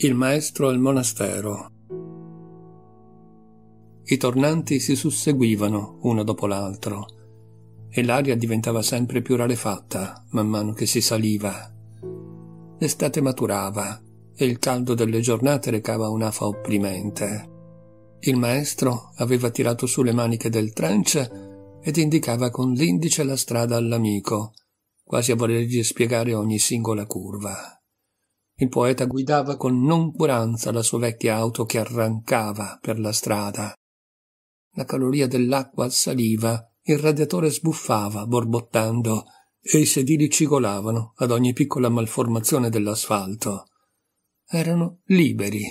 il maestro al monastero. I tornanti si susseguivano uno dopo l'altro e l'aria diventava sempre più rarefatta man mano che si saliva. L'estate maturava e il caldo delle giornate recava un'afa opprimente. Il maestro aveva tirato su le maniche del trench ed indicava con l'indice la strada all'amico, quasi a volergli spiegare ogni singola curva. Il poeta guidava con noncuranza la sua vecchia auto che arrancava per la strada. La caloria dell'acqua saliva, il radiatore sbuffava, borbottando, e i sedili cigolavano ad ogni piccola malformazione dell'asfalto. Erano liberi.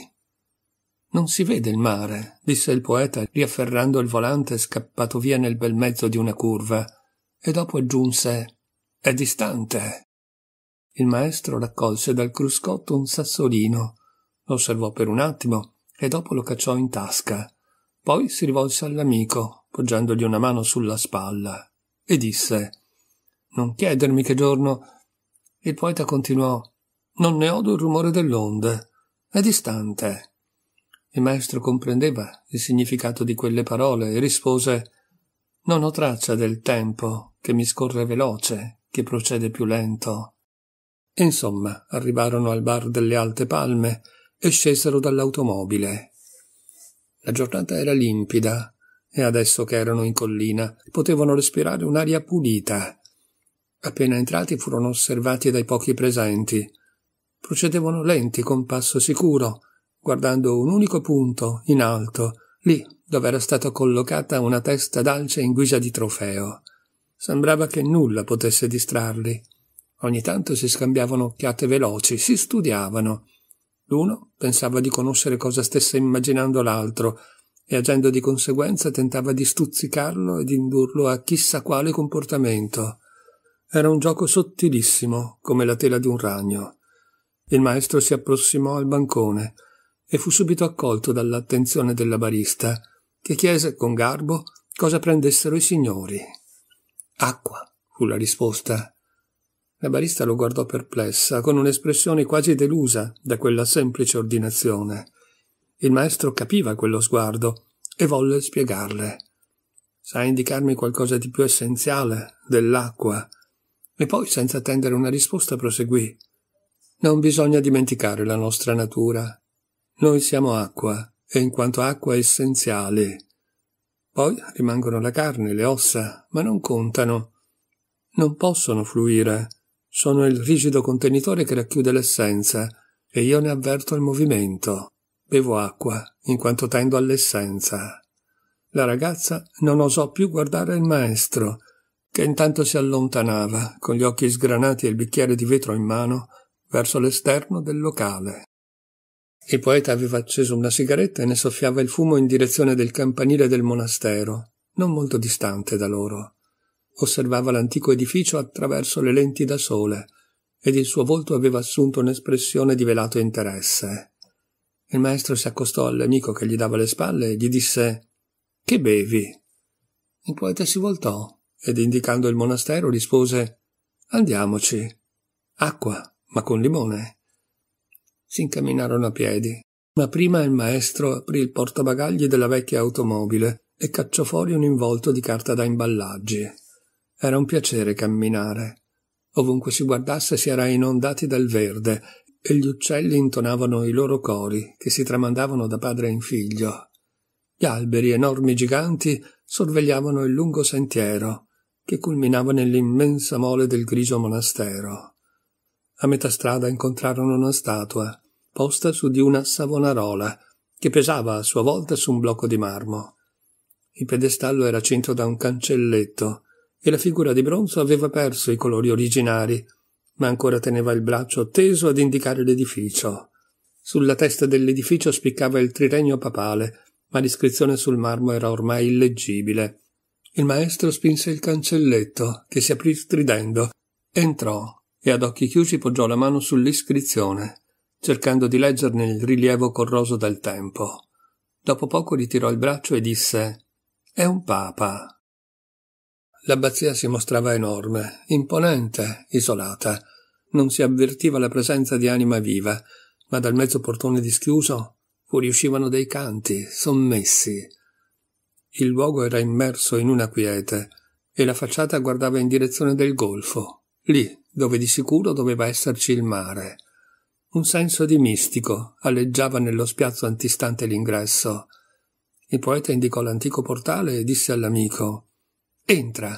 Non si vede il mare, disse il poeta, riafferrando il volante scappato via nel bel mezzo di una curva, e dopo aggiunse è distante. Il maestro raccolse dal cruscotto un sassolino, lo osservò per un attimo e dopo lo cacciò in tasca. Poi si rivolse all'amico, poggiandogli una mano sulla spalla, e disse Non chiedermi che giorno. Il poeta continuò Non ne odo il rumore dell'onde. È distante. Il maestro comprendeva il significato di quelle parole e rispose Non ho traccia del tempo che mi scorre veloce, che procede più lento Insomma, arrivarono al bar delle alte palme e scesero dall'automobile. La giornata era limpida e adesso che erano in collina potevano respirare un'aria pulita. Appena entrati furono osservati dai pochi presenti. Procedevano lenti con passo sicuro, guardando un unico punto in alto, lì dove era stata collocata una testa d'alce in guisa di trofeo. Sembrava che nulla potesse distrarli. Ogni tanto si scambiavano occhiate veloci, si studiavano. L'uno pensava di conoscere cosa stesse immaginando l'altro e agendo di conseguenza tentava di stuzzicarlo ed indurlo a chissà quale comportamento. Era un gioco sottilissimo, come la tela di un ragno. Il maestro si approssimò al bancone e fu subito accolto dall'attenzione della barista, che chiese con garbo cosa prendessero i signori. Acqua, fu la risposta. La barista lo guardò perplessa, con un'espressione quasi delusa da quella semplice ordinazione. Il maestro capiva quello sguardo e volle spiegarle. Sa indicarmi qualcosa di più essenziale dell'acqua? E poi, senza attendere una risposta, proseguì. Non bisogna dimenticare la nostra natura. Noi siamo acqua, e in quanto acqua essenziale. Poi rimangono la carne, le ossa, ma non contano. Non possono fluire sono il rigido contenitore che racchiude l'essenza e io ne avverto il movimento. Bevo acqua, in quanto tendo all'essenza. La ragazza non osò più guardare il maestro, che intanto si allontanava, con gli occhi sgranati e il bicchiere di vetro in mano, verso l'esterno del locale. Il poeta aveva acceso una sigaretta e ne soffiava il fumo in direzione del campanile del monastero, non molto distante da loro osservava l'antico edificio attraverso le lenti da sole ed il suo volto aveva assunto un'espressione di velato interesse. Il maestro si accostò all'amico che gli dava le spalle e gli disse Che bevi? Il poeta si voltò ed indicando il monastero rispose Andiamoci. Acqua, ma con limone. Si incamminarono a piedi, ma prima il maestro aprì il portabagagli della vecchia automobile e cacciò fuori un involto di carta da imballaggi. Era un piacere camminare. Ovunque si guardasse si era inondati dal verde e gli uccelli intonavano i loro cori che si tramandavano da padre in figlio. Gli alberi enormi giganti sorvegliavano il lungo sentiero che culminava nell'immensa mole del grigio monastero. A metà strada incontrarono una statua posta su di una savonarola che pesava a sua volta su un blocco di marmo. Il pedestallo era cinto da un cancelletto e la figura di bronzo aveva perso i colori originari, ma ancora teneva il braccio teso ad indicare l'edificio. Sulla testa dell'edificio spiccava il triregno papale, ma l'iscrizione sul marmo era ormai illeggibile. Il maestro spinse il cancelletto, che si aprì stridendo, entrò e ad occhi chiusi poggiò la mano sull'iscrizione, cercando di leggerne il rilievo corroso dal tempo. Dopo poco ritirò il braccio e disse È un papa. L'abbazia si mostrava enorme, imponente, isolata. Non si avvertiva la presenza di anima viva, ma dal mezzo portone dischiuso fuoriuscivano dei canti, sommessi. Il luogo era immerso in una quiete e la facciata guardava in direzione del golfo, lì dove di sicuro doveva esserci il mare. Un senso di mistico alleggiava nello spiazzo antistante l'ingresso. Il poeta indicò l'antico portale e disse all'amico Entra.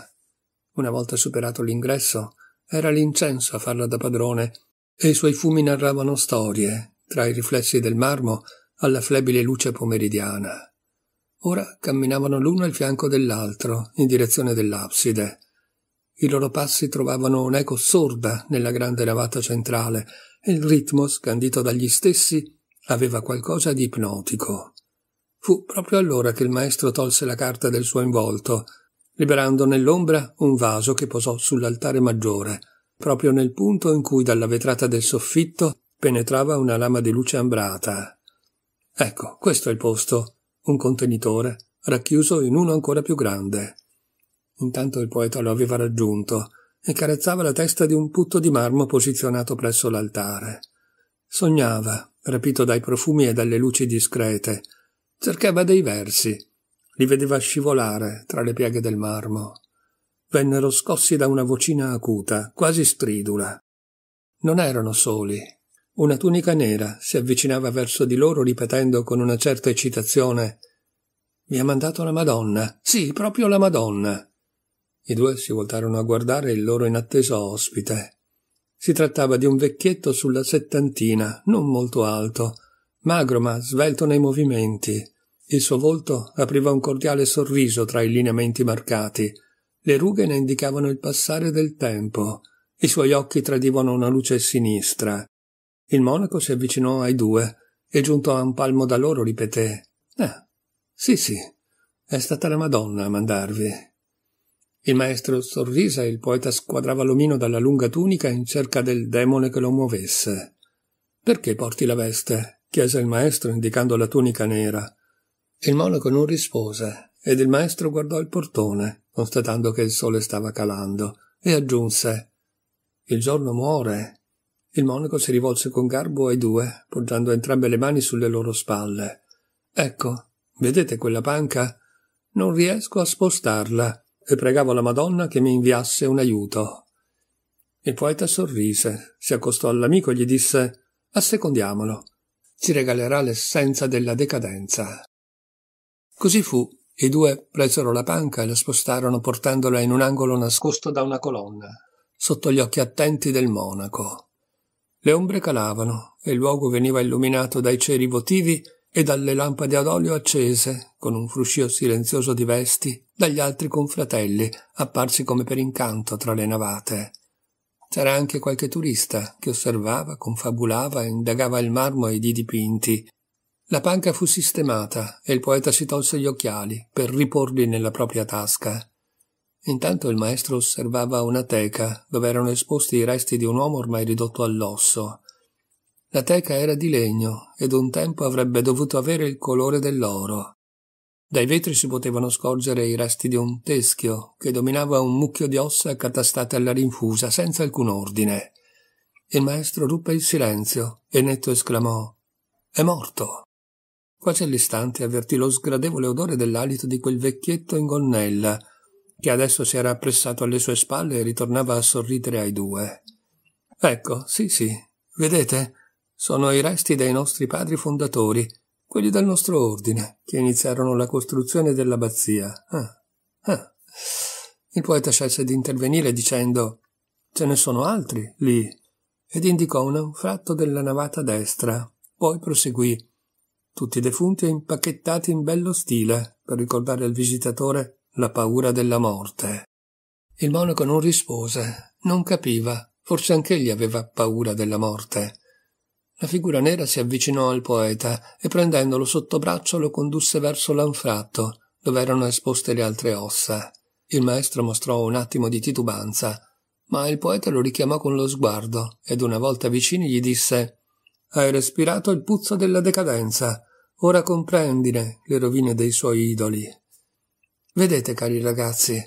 Una volta superato l'ingresso, era l'incenso a farla da padrone e i suoi fumi narravano storie, tra i riflessi del marmo alla flebile luce pomeridiana. Ora camminavano l'uno al fianco dell'altro, in direzione dell'abside. I loro passi trovavano un'eco sorda nella grande navata centrale e il ritmo, scandito dagli stessi, aveva qualcosa di ipnotico. Fu proprio allora che il maestro tolse la carta del suo involto liberando nell'ombra un vaso che posò sull'altare maggiore, proprio nel punto in cui dalla vetrata del soffitto penetrava una lama di luce ambrata. Ecco, questo è il posto, un contenitore, racchiuso in uno ancora più grande. Intanto il poeta lo aveva raggiunto e carezzava la testa di un putto di marmo posizionato presso l'altare. Sognava, rapito dai profumi e dalle luci discrete, cercava dei versi, li vedeva scivolare tra le pieghe del marmo. Vennero scossi da una vocina acuta, quasi stridula. Non erano soli. Una tunica nera si avvicinava verso di loro ripetendo con una certa eccitazione Mi ha mandato la Madonna. Sì, proprio la Madonna. I due si voltarono a guardare il loro inatteso ospite. Si trattava di un vecchietto sulla settantina, non molto alto, magro ma svelto nei movimenti, il suo volto apriva un cordiale sorriso tra i lineamenti marcati. Le rughe ne indicavano il passare del tempo. I suoi occhi tradivano una luce sinistra. Il monaco si avvicinò ai due e giunto a un palmo da loro ripeté: Ah, sì, sì, è stata la Madonna a mandarvi. Il maestro sorrise e il poeta squadrava l'omino dalla lunga tunica in cerca del demone che lo muovesse. Perché porti la veste? chiese il maestro indicando la tunica nera. Il monaco non rispose ed il maestro guardò il portone, constatando che il sole stava calando, e aggiunse Il giorno muore. Il monaco si rivolse con garbo ai due, poggiando entrambe le mani sulle loro spalle. Ecco, vedete quella panca? Non riesco a spostarla e pregavo la Madonna che mi inviasse un aiuto. Il poeta sorrise, si accostò all'amico e gli disse Assecondiamolo. Ci regalerà l'essenza della decadenza. Così fu. I due presero la panca e la spostarono portandola in un angolo nascosto da una colonna, sotto gli occhi attenti del monaco. Le ombre calavano e il luogo veniva illuminato dai ceri votivi e dalle lampade ad olio accese, con un fruscio silenzioso di vesti, dagli altri confratelli, apparsi come per incanto tra le navate. C'era anche qualche turista che osservava, confabulava e indagava il marmo ed i dipinti, la panca fu sistemata e il poeta si tolse gli occhiali per riporli nella propria tasca. Intanto il maestro osservava una teca dove erano esposti i resti di un uomo ormai ridotto all'osso. La teca era di legno ed un tempo avrebbe dovuto avere il colore dell'oro. Dai vetri si potevano scorgere i resti di un teschio che dominava un mucchio di ossa accatastate alla rinfusa senza alcun ordine. Il maestro ruppe il silenzio e netto esclamò È morto. Quasi all'istante avvertì lo sgradevole odore dell'alito di quel vecchietto in gonnella, che adesso si era appressato alle sue spalle e ritornava a sorridere ai due. Ecco, sì, sì, vedete? Sono i resti dei nostri padri fondatori, quelli del nostro ordine, che iniziarono la costruzione dell'abbazia. Ah, ah. Il poeta scelse di intervenire dicendo Ce ne sono altri lì, ed indicò un anfratto della navata destra. Poi proseguì tutti defunti e impacchettati in bello stile per ricordare al visitatore la paura della morte. Il monaco non rispose, non capiva, forse anch'egli aveva paura della morte. La figura nera si avvicinò al poeta e prendendolo sotto braccio lo condusse verso l'anfratto, dove erano esposte le altre ossa. Il maestro mostrò un attimo di titubanza, ma il poeta lo richiamò con lo sguardo ed una volta vicini gli disse hai respirato il puzzo della decadenza. Ora comprendine le rovine dei suoi idoli. Vedete, cari ragazzi,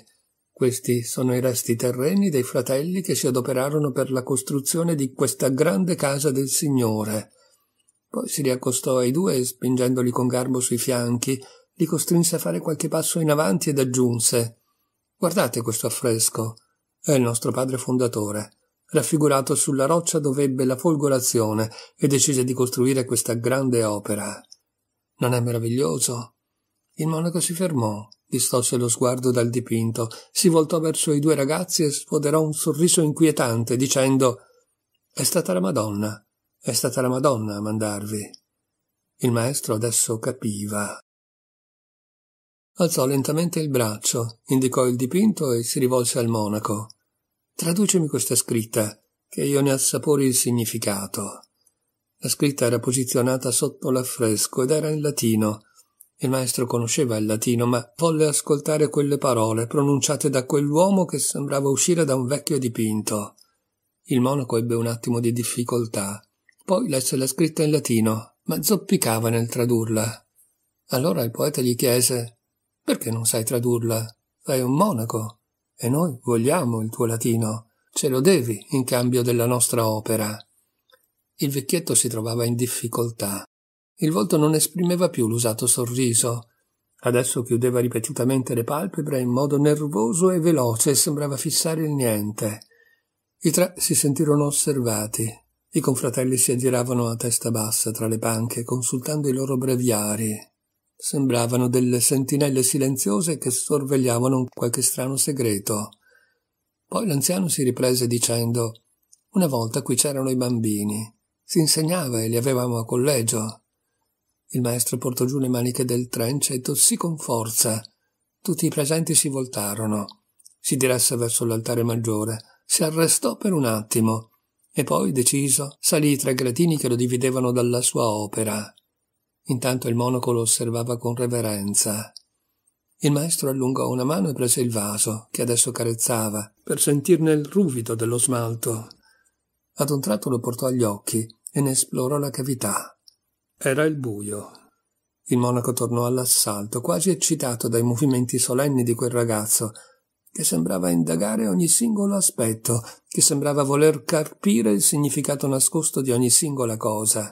questi sono i resti terreni dei fratelli che si adoperarono per la costruzione di questa grande casa del Signore. Poi si riaccostò ai due e, spingendoli con garbo sui fianchi, li costrinse a fare qualche passo in avanti ed aggiunse Guardate questo affresco. È il nostro padre fondatore raffigurato sulla roccia dove ebbe la folgorazione e decise di costruire questa grande opera. Non è meraviglioso? Il monaco si fermò, distolse lo sguardo dal dipinto, si voltò verso i due ragazzi e sfoderò un sorriso inquietante, dicendo È stata la Madonna, è stata la Madonna a mandarvi. Il maestro adesso capiva. Alzò lentamente il braccio, indicò il dipinto e si rivolse al monaco. Traducemi questa scritta, che io ne assapori il significato. La scritta era posizionata sotto l'affresco ed era in latino. Il maestro conosceva il latino, ma volle ascoltare quelle parole pronunciate da quell'uomo che sembrava uscire da un vecchio dipinto. Il monaco ebbe un attimo di difficoltà. Poi lesse la scritta in latino, ma zoppicava nel tradurla. Allora il poeta gli chiese Perché non sai tradurla? Fai un monaco. E noi vogliamo il tuo latino, ce lo devi in cambio della nostra opera. Il vecchietto si trovava in difficoltà. Il volto non esprimeva più l'usato sorriso. Adesso chiudeva ripetutamente le palpebre in modo nervoso e veloce e sembrava fissare il niente. I tre si sentirono osservati. I confratelli si aggiravano a testa bassa tra le panche, consultando i loro breviari, Sembravano delle sentinelle silenziose che sorvegliavano qualche strano segreto. Poi l'anziano si riprese dicendo Una volta qui c'erano i bambini. Si insegnava e li avevamo a collegio. Il maestro portò giù le maniche del trench e tossì con forza. Tutti i presenti si voltarono. Si diresse verso l'altare maggiore, si arrestò per un attimo e poi, deciso, salì i tre gradini che lo dividevano dalla sua opera. Intanto il monaco lo osservava con reverenza. Il maestro allungò una mano e prese il vaso, che adesso carezzava, per sentirne il ruvido dello smalto. Ad un tratto lo portò agli occhi e ne esplorò la cavità. Era il buio. Il monaco tornò all'assalto, quasi eccitato dai movimenti solenni di quel ragazzo, che sembrava indagare ogni singolo aspetto, che sembrava voler carpire il significato nascosto di ogni singola cosa.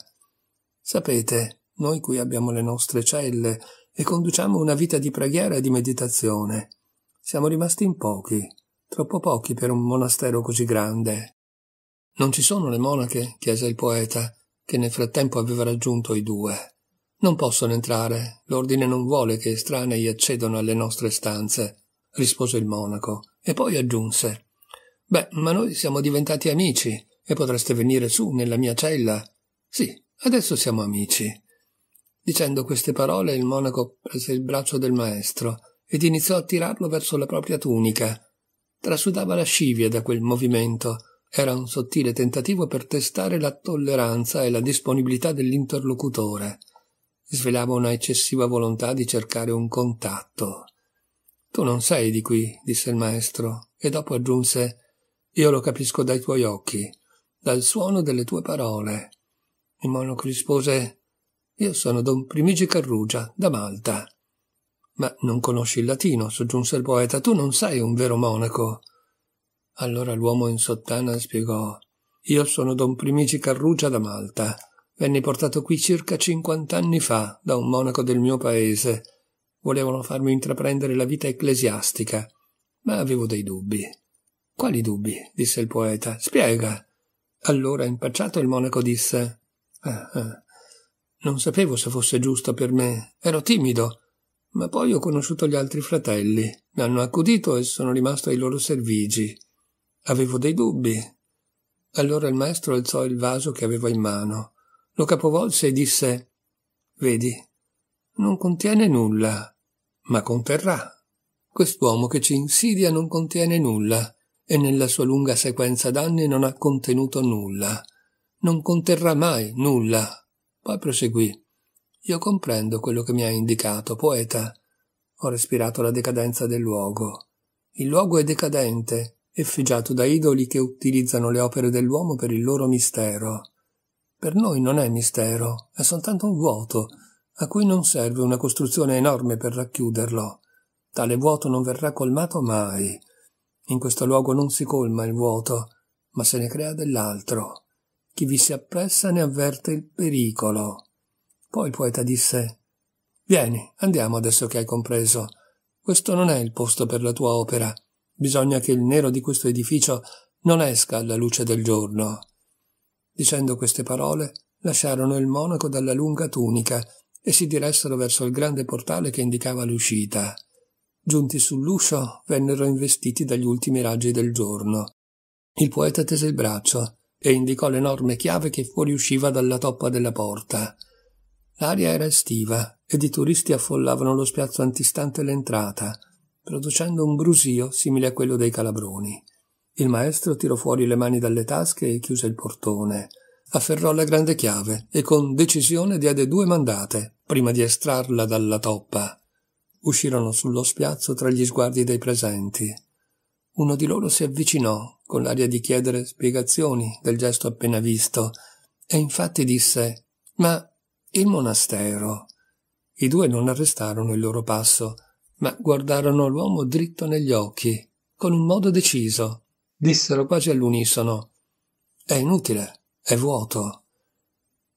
Sapete, noi qui abbiamo le nostre celle e conduciamo una vita di preghiera e di meditazione. Siamo rimasti in pochi, troppo pochi per un monastero così grande. Non ci sono le monache? chiese il poeta, che nel frattempo aveva raggiunto i due. Non possono entrare, l'ordine non vuole che estranei accedano alle nostre stanze, rispose il monaco, e poi aggiunse Beh, ma noi siamo diventati amici, e potreste venire su nella mia cella. Sì, adesso siamo amici. Dicendo queste parole il monaco prese il braccio del maestro ed iniziò a tirarlo verso la propria tunica. Trasudava lascivia da quel movimento. Era un sottile tentativo per testare la tolleranza e la disponibilità dell'interlocutore. Svelava una eccessiva volontà di cercare un contatto. Tu non sei di qui, disse il maestro, e dopo aggiunse Io lo capisco dai tuoi occhi, dal suono delle tue parole. Il monaco rispose io sono don Primigi Carrugia, da Malta. Ma non conosci il latino, soggiunse il poeta, tu non sei un vero monaco. Allora l'uomo in sottana spiegò Io sono don Primigi Carrugia da Malta. Venni portato qui circa cinquant'anni fa da un monaco del mio paese. Volevano farmi intraprendere la vita ecclesiastica, ma avevo dei dubbi. Quali dubbi? disse il poeta. Spiega. Allora, impacciato, il monaco disse ah, ah, non sapevo se fosse giusta per me, ero timido, ma poi ho conosciuto gli altri fratelli, mi hanno accudito e sono rimasto ai loro servigi. Avevo dei dubbi. Allora il maestro alzò il vaso che aveva in mano, lo capovolse e disse Vedi, non contiene nulla, ma conterrà. Quest'uomo che ci insidia non contiene nulla, e nella sua lunga sequenza d'anni non ha contenuto nulla. Non conterrà mai nulla. Poi proseguì. Io comprendo quello che mi hai indicato, poeta. Ho respirato la decadenza del luogo. Il luogo è decadente, effigiato da idoli che utilizzano le opere dell'uomo per il loro mistero. Per noi non è mistero, è soltanto un vuoto, a cui non serve una costruzione enorme per racchiuderlo. Tale vuoto non verrà colmato mai. In questo luogo non si colma il vuoto, ma se ne crea dell'altro. Chi vi si appressa ne avverte il pericolo. Poi il poeta disse Vieni, andiamo adesso che hai compreso. Questo non è il posto per la tua opera. Bisogna che il nero di questo edificio non esca alla luce del giorno. Dicendo queste parole, lasciarono il monaco dalla lunga tunica e si diressero verso il grande portale che indicava l'uscita. Giunti sull'uscio, vennero investiti dagli ultimi raggi del giorno. Il poeta tese il braccio e indicò l'enorme chiave che fuoriusciva dalla toppa della porta. L'aria era estiva ed i turisti affollavano lo spiazzo antistante l'entrata, producendo un brusio simile a quello dei calabroni. Il maestro tirò fuori le mani dalle tasche e chiuse il portone. Afferrò la grande chiave e con decisione diede due mandate prima di estrarla dalla toppa. Uscirono sullo spiazzo tra gli sguardi dei presenti. Uno di loro si avvicinò con l'aria di chiedere spiegazioni del gesto appena visto, e infatti disse Ma il monastero. I due non arrestarono il loro passo, ma guardarono l'uomo dritto negli occhi, con un modo deciso. Dissero quasi all'unisono È inutile, è vuoto.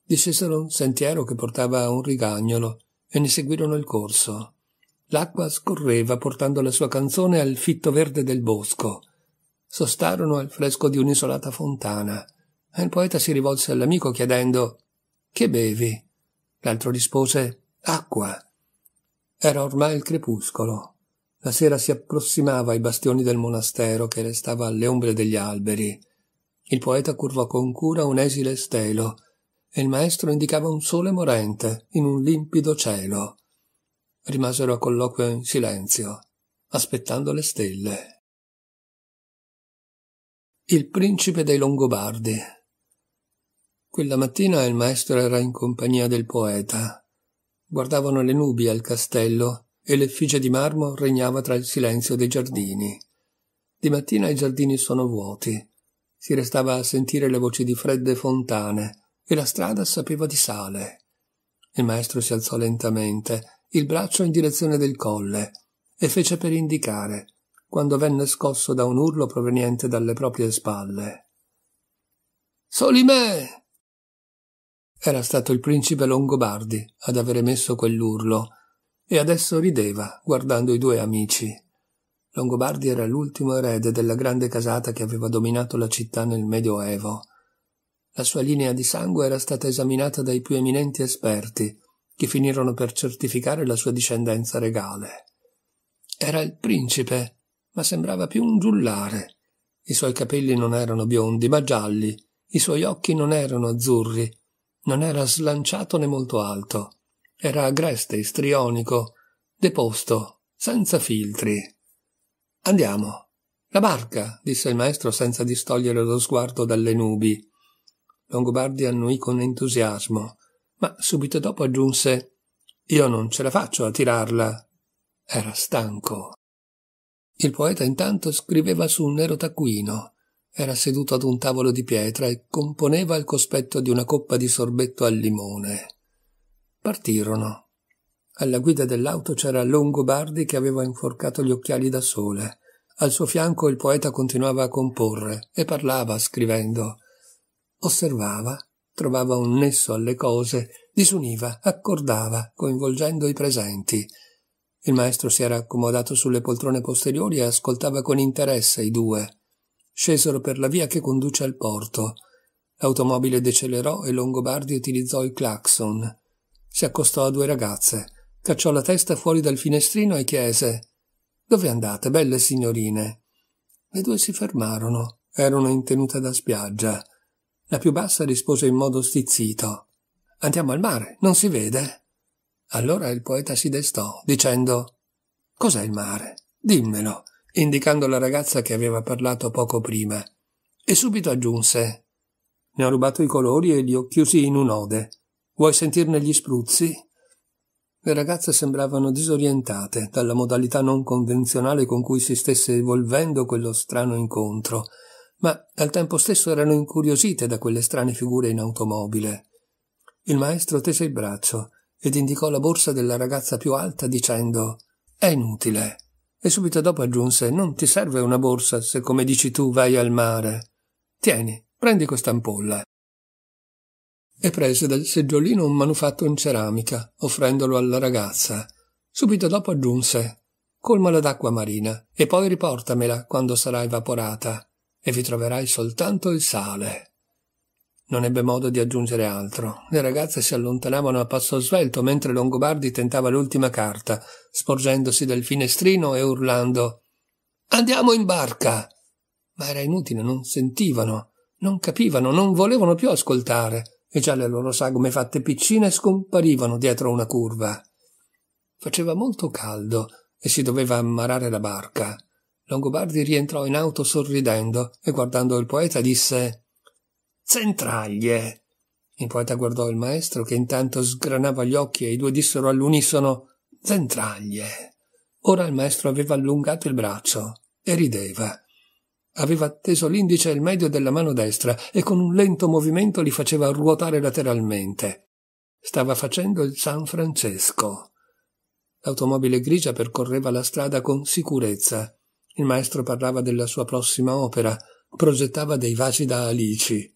Discesero un sentiero che portava a un rigagnolo e ne seguirono il corso. L'acqua scorreva portando la sua canzone al fitto verde del bosco sostarono al fresco di un'isolata fontana e il poeta si rivolse all'amico chiedendo Che bevi? L'altro rispose Acqua. Era ormai il crepuscolo. La sera si approssimava ai bastioni del monastero che restava alle ombre degli alberi. Il poeta curvò con cura un esile stelo e il maestro indicava un sole morente in un limpido cielo. Rimasero a colloquio in silenzio, aspettando le stelle. Il principe dei Longobardi. Quella mattina il maestro era in compagnia del poeta. Guardavano le nubi al castello e l'effigie di marmo regnava tra il silenzio dei giardini. Di mattina i giardini sono vuoti. Si restava a sentire le voci di fredde fontane e la strada sapeva di sale. Il maestro si alzò lentamente, il braccio in direzione del colle, e fece per indicare, quando venne scosso da un urlo proveniente dalle proprie spalle. Solimè! Era stato il principe Longobardi ad avere emesso quell'urlo, e adesso rideva, guardando i due amici. Longobardi era l'ultimo erede della grande casata che aveva dominato la città nel Medioevo. La sua linea di sangue era stata esaminata dai più eminenti esperti, che finirono per certificare la sua discendenza regale. Era il principe ma sembrava più un giullare. I suoi capelli non erano biondi, ma gialli, i suoi occhi non erano azzurri, non era slanciato né molto alto. Era agreste, istrionico, deposto, senza filtri. Andiamo. La barca, disse il maestro senza distogliere lo sguardo dalle nubi. Longobardi annuì con entusiasmo, ma subito dopo aggiunse Io non ce la faccio a tirarla. Era stanco. Il poeta intanto scriveva su un nero taccuino, era seduto ad un tavolo di pietra e componeva al cospetto di una coppa di sorbetto al limone. Partirono. Alla guida dell'auto c'era Longobardi che aveva inforcato gli occhiali da sole. Al suo fianco il poeta continuava a comporre e parlava scrivendo. Osservava, trovava un nesso alle cose, disuniva, accordava, coinvolgendo i presenti. Il maestro si era accomodato sulle poltrone posteriori e ascoltava con interesse i due. Scesero per la via che conduce al porto. L'automobile decelerò e Longobardi utilizzò il clacson. Si accostò a due ragazze, cacciò la testa fuori dal finestrino e chiese Dove andate, belle signorine? Le due si fermarono. Erano in tenuta da spiaggia. La più bassa rispose in modo stizzito Andiamo al mare, non si vede? Allora il poeta si destò, dicendo Cos'è il mare? Dimmelo, indicando la ragazza che aveva parlato poco prima, e subito aggiunse Ne ho rubato i colori e li ho chiusi in un'ode. Vuoi sentirne gli spruzzi? Le ragazze sembravano disorientate dalla modalità non convenzionale con cui si stesse evolvendo quello strano incontro, ma al tempo stesso erano incuriosite da quelle strane figure in automobile. Il maestro tese il braccio ed indicò la borsa della ragazza più alta dicendo È inutile. E subito dopo aggiunse Non ti serve una borsa se come dici tu vai al mare. Tieni, prendi quest'ampolla. E prese dal seggiolino un manufatto in ceramica, offrendolo alla ragazza. Subito dopo aggiunse Colmala d'acqua marina e poi riportamela quando sarà evaporata e vi troverai soltanto il sale. Non ebbe modo di aggiungere altro. Le ragazze si allontanavano a passo svelto mentre Longobardi tentava l'ultima carta, sporgendosi dal finestrino e urlando Andiamo in barca. Ma era inutile, non sentivano, non capivano, non volevano più ascoltare, e già le loro sagome fatte piccine scomparivano dietro una curva. Faceva molto caldo e si doveva ammarare la barca. Longobardi rientrò in auto sorridendo e guardando il poeta disse Centraglie. Il poeta guardò il maestro che intanto sgranava gli occhi e i due dissero all'unisono Zentraglie. Ora il maestro aveva allungato il braccio e rideva. Aveva teso l'indice e il medio della mano destra e con un lento movimento li faceva ruotare lateralmente. Stava facendo il San Francesco. L'automobile grigia percorreva la strada con sicurezza. Il maestro parlava della sua prossima opera, progettava dei vasi da alici.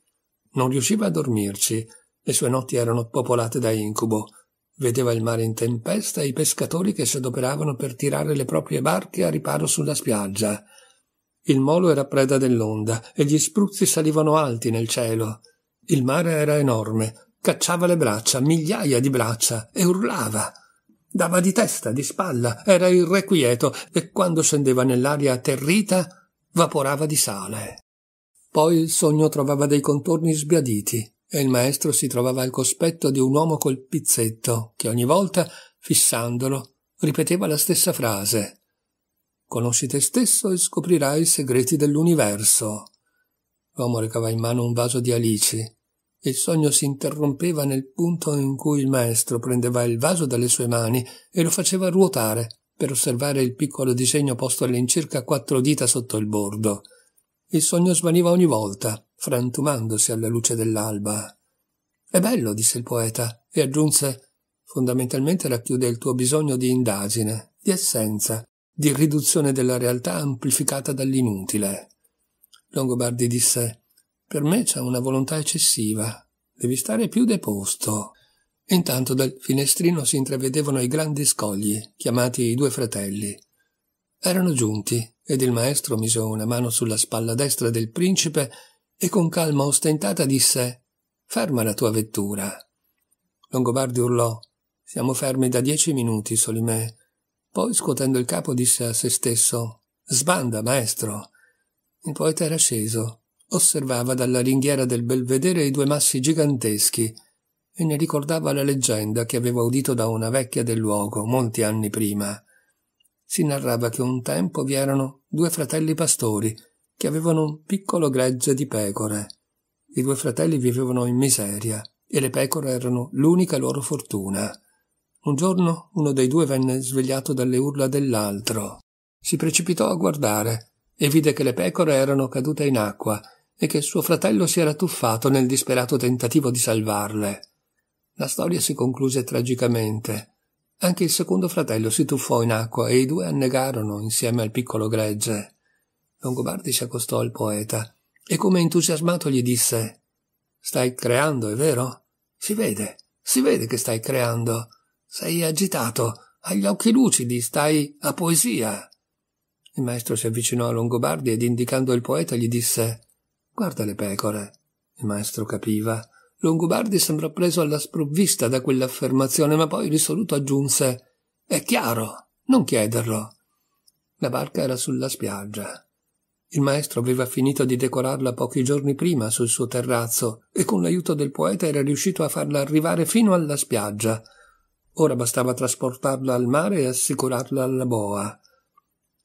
Non riusciva a dormirci, le sue notti erano popolate da incubo. Vedeva il mare in tempesta e i pescatori che si adoperavano per tirare le proprie barche a riparo sulla spiaggia. Il molo era preda dell'onda e gli spruzzi salivano alti nel cielo. Il mare era enorme, cacciava le braccia, migliaia di braccia, e urlava. Dava di testa, di spalla, era irrequieto e quando scendeva nell'aria atterrita vaporava di sale. Poi il sogno trovava dei contorni sbiaditi e il maestro si trovava al cospetto di un uomo col pizzetto che ogni volta, fissandolo, ripeteva la stessa frase. Conosci te stesso e scoprirai i segreti dell'universo. L'uomo recava in mano un vaso di alici. Il sogno si interrompeva nel punto in cui il maestro prendeva il vaso dalle sue mani e lo faceva ruotare per osservare il piccolo disegno posto all'incirca quattro dita sotto il bordo. Il sogno svaniva ogni volta, frantumandosi alla luce dell'alba. È bello, disse il poeta, e aggiunse fondamentalmente racchiude il tuo bisogno di indagine, di essenza, di riduzione della realtà amplificata dall'inutile. Longobardi disse Per me c'è una volontà eccessiva, devi stare più deposto. Intanto dal finestrino si intravedevano i grandi scogli, chiamati i due fratelli. Erano giunti, ed il maestro mise una mano sulla spalla destra del principe e con calma ostentata disse Ferma la tua vettura. Longobardi urlò Siamo fermi da dieci minuti, Solimè. Poi, scuotendo il capo, disse a se stesso Sbanda, maestro. Il poeta era sceso. Osservava dalla ringhiera del belvedere i due massi giganteschi e ne ricordava la leggenda che aveva udito da una vecchia del luogo molti anni prima si narrava che un tempo vi erano due fratelli pastori che avevano un piccolo gregge di pecore. I due fratelli vivevano in miseria e le pecore erano l'unica loro fortuna. Un giorno uno dei due venne svegliato dalle urla dell'altro. Si precipitò a guardare e vide che le pecore erano cadute in acqua e che suo fratello si era tuffato nel disperato tentativo di salvarle. La storia si concluse tragicamente anche il secondo fratello si tuffò in acqua e i due annegarono insieme al piccolo gregge. Longobardi si accostò al poeta e come entusiasmato gli disse Stai creando, è vero? Si vede, si vede che stai creando. Sei agitato, hai gli occhi lucidi, stai a poesia. Il maestro si avvicinò a Longobardi ed indicando il poeta gli disse Guarda le pecore. Il maestro capiva Longobardi sembrò preso alla sprovvista da quell'affermazione, ma poi risoluto aggiunse È chiaro, non chiederlo. La barca era sulla spiaggia. Il maestro aveva finito di decorarla pochi giorni prima sul suo terrazzo e con l'aiuto del poeta era riuscito a farla arrivare fino alla spiaggia. Ora bastava trasportarla al mare e assicurarla alla boa.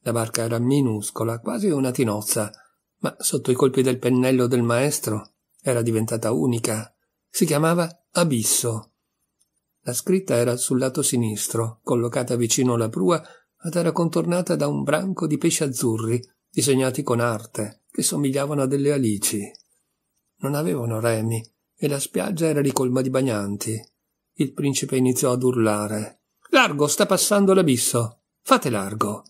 La barca era minuscola, quasi una tinozza, ma sotto i colpi del pennello del maestro era diventata unica. Si chiamava Abisso. La scritta era sul lato sinistro, collocata vicino alla prua, ed era contornata da un branco di pesci azzurri, disegnati con arte, che somigliavano a delle alici. Non avevano remi, e la spiaggia era ricolma di bagnanti. Il principe iniziò ad urlare. Largo, sta passando l'abisso. Fate largo.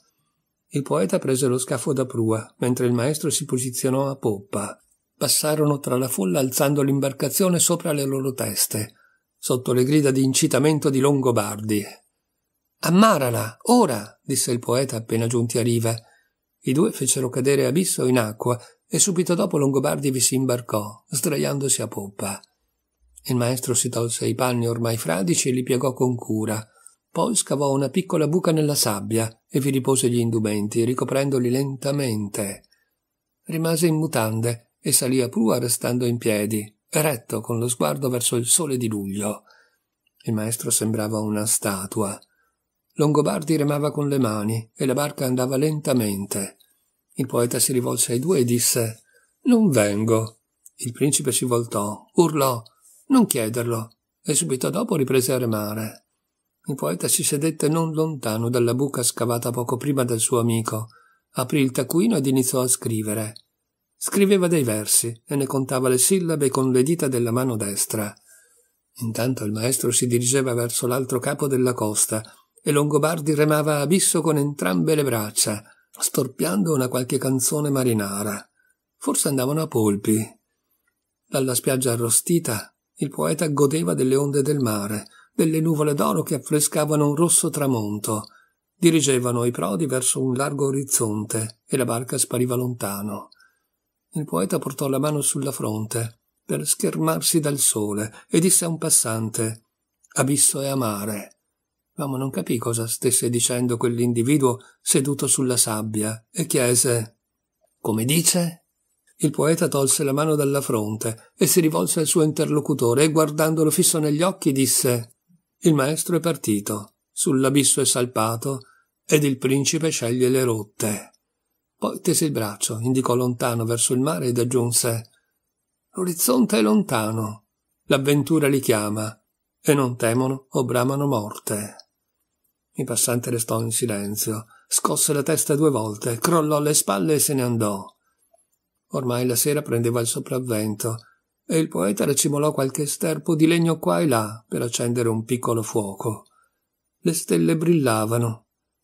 Il poeta prese lo scafo da prua, mentre il maestro si posizionò a poppa passarono tra la folla alzando l'imbarcazione sopra le loro teste, sotto le grida di incitamento di Longobardi. Ammarala, ora! disse il poeta appena giunti a riva. I due fecero cadere Abisso in acqua e subito dopo Longobardi vi si imbarcò, sdraiandosi a poppa. Il maestro si tolse i panni ormai fradici e li piegò con cura. Poi scavò una piccola buca nella sabbia e vi ripose gli indumenti, ricoprendoli lentamente. Rimase in mutande e salì a prua restando in piedi, eretto con lo sguardo verso il sole di luglio. Il maestro sembrava una statua. Longobardi remava con le mani e la barca andava lentamente. Il poeta si rivolse ai due e disse Non vengo. Il principe si voltò, urlò Non chiederlo e subito dopo riprese a remare. Il poeta si sedette non lontano dalla buca scavata poco prima dal suo amico, aprì il taccuino ed iniziò a scrivere. Scriveva dei versi e ne contava le sillabe con le dita della mano destra. Intanto il maestro si dirigeva verso l'altro capo della costa e Longobardi remava a abisso con entrambe le braccia, storpiando una qualche canzone marinara. Forse andavano a polpi. Dalla spiaggia arrostita il poeta godeva delle onde del mare, delle nuvole d'oro che affrescavano un rosso tramonto. Dirigevano i prodi verso un largo orizzonte e la barca spariva lontano. Il poeta portò la mano sulla fronte per schermarsi dal sole e disse a un passante Abisso è amare. L'uomo non capì cosa stesse dicendo quell'individuo seduto sulla sabbia e chiese Come dice? Il poeta tolse la mano dalla fronte e si rivolse al suo interlocutore e guardandolo fisso negli occhi disse Il maestro è partito, sull'abisso è salpato ed il principe sceglie le rotte. Poi tese il braccio, indicò lontano verso il mare ed aggiunse L'orizzonte è lontano, l'avventura li chiama, e non temono o bramano morte. Il passante restò in silenzio, scosse la testa due volte, crollò le spalle e se ne andò. Ormai la sera prendeva il sopravvento, e il poeta racimolò qualche sterpo di legno qua e là per accendere un piccolo fuoco. Le stelle brillavano,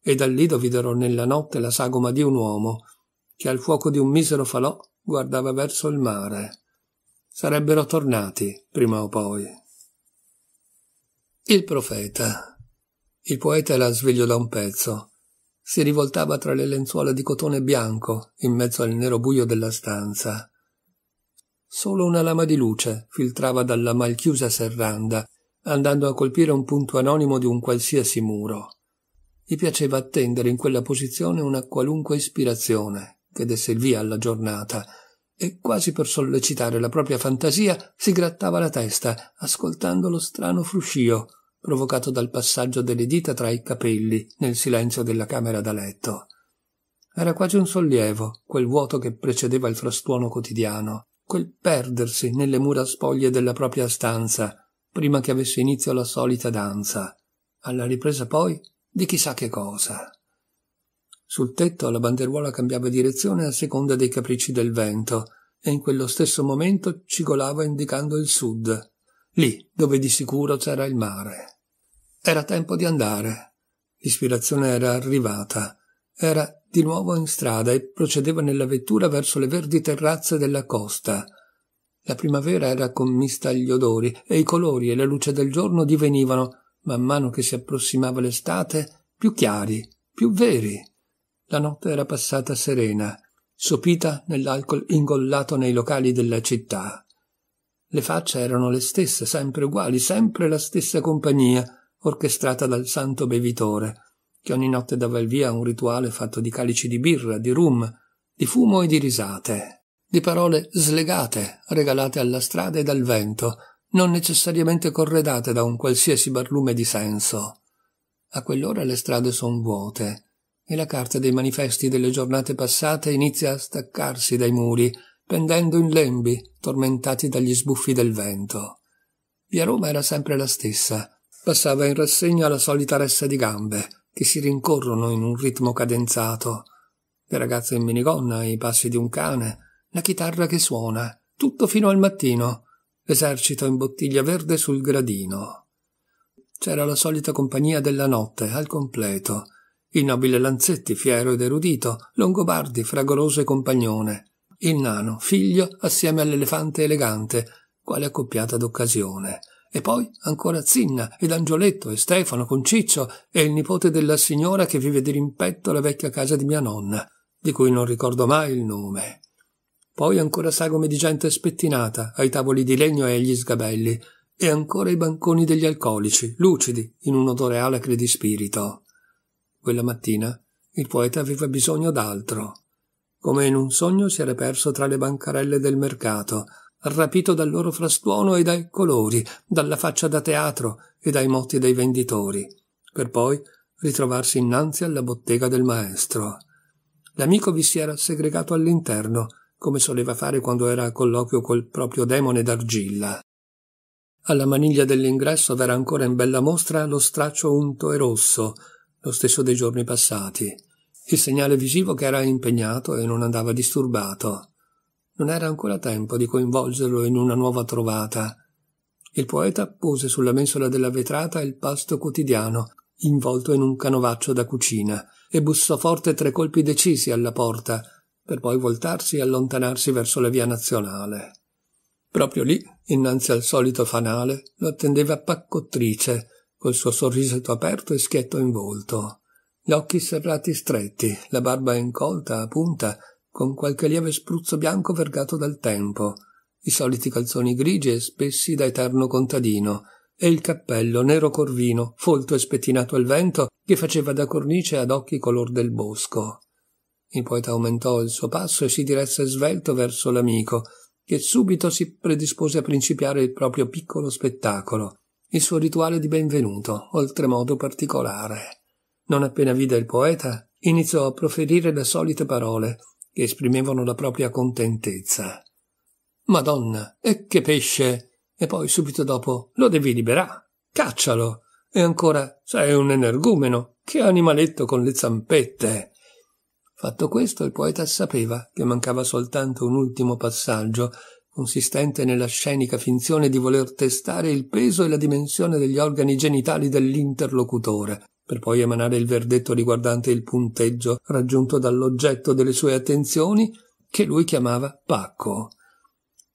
e dal lido videro nella notte la sagoma di un uomo che al fuoco di un misero falò guardava verso il mare. Sarebbero tornati prima o poi. Il profeta. Il poeta era sveglio da un pezzo. Si rivoltava tra le lenzuola di cotone bianco in mezzo al nero buio della stanza. Solo una lama di luce filtrava dalla malchiusa serranda, andando a colpire un punto anonimo di un qualsiasi muro. Gli piaceva attendere in quella posizione una qualunque ispirazione che desse il via alla giornata, e quasi per sollecitare la propria fantasia si grattava la testa, ascoltando lo strano fruscio provocato dal passaggio delle dita tra i capelli nel silenzio della camera da letto. Era quasi un sollievo quel vuoto che precedeva il frastuono quotidiano, quel perdersi nelle mura spoglie della propria stanza, prima che avesse inizio la solita danza. Alla ripresa poi di chissà che cosa. Sul tetto la banderuola cambiava direzione a seconda dei capricci del vento e in quello stesso momento cigolava indicando il sud, lì dove di sicuro c'era il mare. Era tempo di andare. L'ispirazione era arrivata. Era di nuovo in strada e procedeva nella vettura verso le verdi terrazze della costa. La primavera era commista agli odori e i colori e la luce del giorno divenivano man mano che si approssimava l'estate, più chiari, più veri. La notte era passata serena, sopita nell'alcol ingollato nei locali della città. Le facce erano le stesse, sempre uguali, sempre la stessa compagnia, orchestrata dal santo bevitore, che ogni notte dava il via a un rituale fatto di calici di birra, di rum, di fumo e di risate, di parole slegate, regalate alla strada e dal vento, non necessariamente corredate da un qualsiasi barlume di senso. A quell'ora le strade son vuote e la carta dei manifesti delle giornate passate inizia a staccarsi dai muri, pendendo in lembi, tormentati dagli sbuffi del vento. Via Roma era sempre la stessa. Passava in rassegna la solita ressa di gambe, che si rincorrono in un ritmo cadenzato. Le ragazze in minigonna, i passi di un cane, la chitarra che suona, tutto fino al mattino, esercito in bottiglia verde sul gradino. C'era la solita compagnia della notte, al completo. Il nobile Lanzetti, fiero ed erudito, Longobardi, fragoroso e compagnone. Il nano, figlio, assieme all'elefante elegante, quale accoppiata d'occasione. E poi ancora Zinna ed Angioletto e Stefano con Ciccio e il nipote della signora che vive dirimpetto alla vecchia casa di mia nonna, di cui non ricordo mai il nome poi ancora sagome di gente spettinata ai tavoli di legno e agli sgabelli, e ancora i banconi degli alcolici, lucidi in un odore alacre di spirito. Quella mattina il poeta aveva bisogno d'altro. Come in un sogno si era perso tra le bancarelle del mercato, rapito dal loro frastuono e dai colori, dalla faccia da teatro e dai motti dei venditori, per poi ritrovarsi innanzi alla bottega del maestro. L'amico vi si era segregato all'interno, come soleva fare quando era a colloquio col proprio demone d'argilla. Alla maniglia dell'ingresso v'era ancora in bella mostra lo straccio unto e rosso, lo stesso dei giorni passati, il segnale visivo che era impegnato e non andava disturbato. Non era ancora tempo di coinvolgerlo in una nuova trovata. Il poeta pose sulla mensola della vetrata il pasto quotidiano, involto in un canovaccio da cucina, e bussò forte tre colpi decisi alla porta, per poi voltarsi e allontanarsi verso la via nazionale. Proprio lì, innanzi al solito fanale, lo attendeva Paccottrice, col suo sorrisetto aperto e schietto in volto, gli occhi serrati stretti, la barba incolta a punta, con qualche lieve spruzzo bianco vergato dal tempo, i soliti calzoni grigi e spessi da eterno contadino, e il cappello nero corvino, folto e spettinato al vento, che faceva da cornice ad occhi color del bosco. Il poeta aumentò il suo passo e si diresse svelto verso l'amico, che subito si predispose a principiare il proprio piccolo spettacolo, il suo rituale di benvenuto, oltremodo particolare. Non appena vide il poeta, iniziò a proferire le solite parole, che esprimevano la propria contentezza. Madonna, e che pesce! E poi subito dopo, lo devi liberare, caccialo! E ancora, sei un energumeno, che animaletto con le zampette! Fatto questo, il poeta sapeva che mancava soltanto un ultimo passaggio, consistente nella scenica finzione di voler testare il peso e la dimensione degli organi genitali dell'interlocutore, per poi emanare il verdetto riguardante il punteggio raggiunto dall'oggetto delle sue attenzioni, che lui chiamava pacco.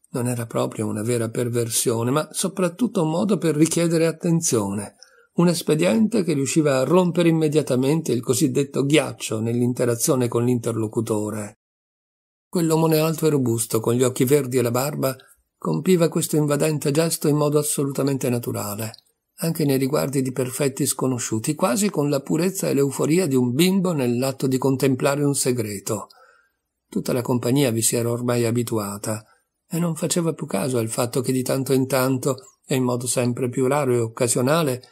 Non era proprio una vera perversione, ma soprattutto un modo per richiedere attenzione un espediente che riusciva a rompere immediatamente il cosiddetto ghiaccio nell'interazione con l'interlocutore. Quell'omone alto e robusto, con gli occhi verdi e la barba, compiva questo invadente gesto in modo assolutamente naturale, anche nei riguardi di perfetti sconosciuti, quasi con la purezza e l'euforia di un bimbo nell'atto di contemplare un segreto. Tutta la compagnia vi si era ormai abituata e non faceva più caso al fatto che di tanto in tanto, e in modo sempre più raro e occasionale,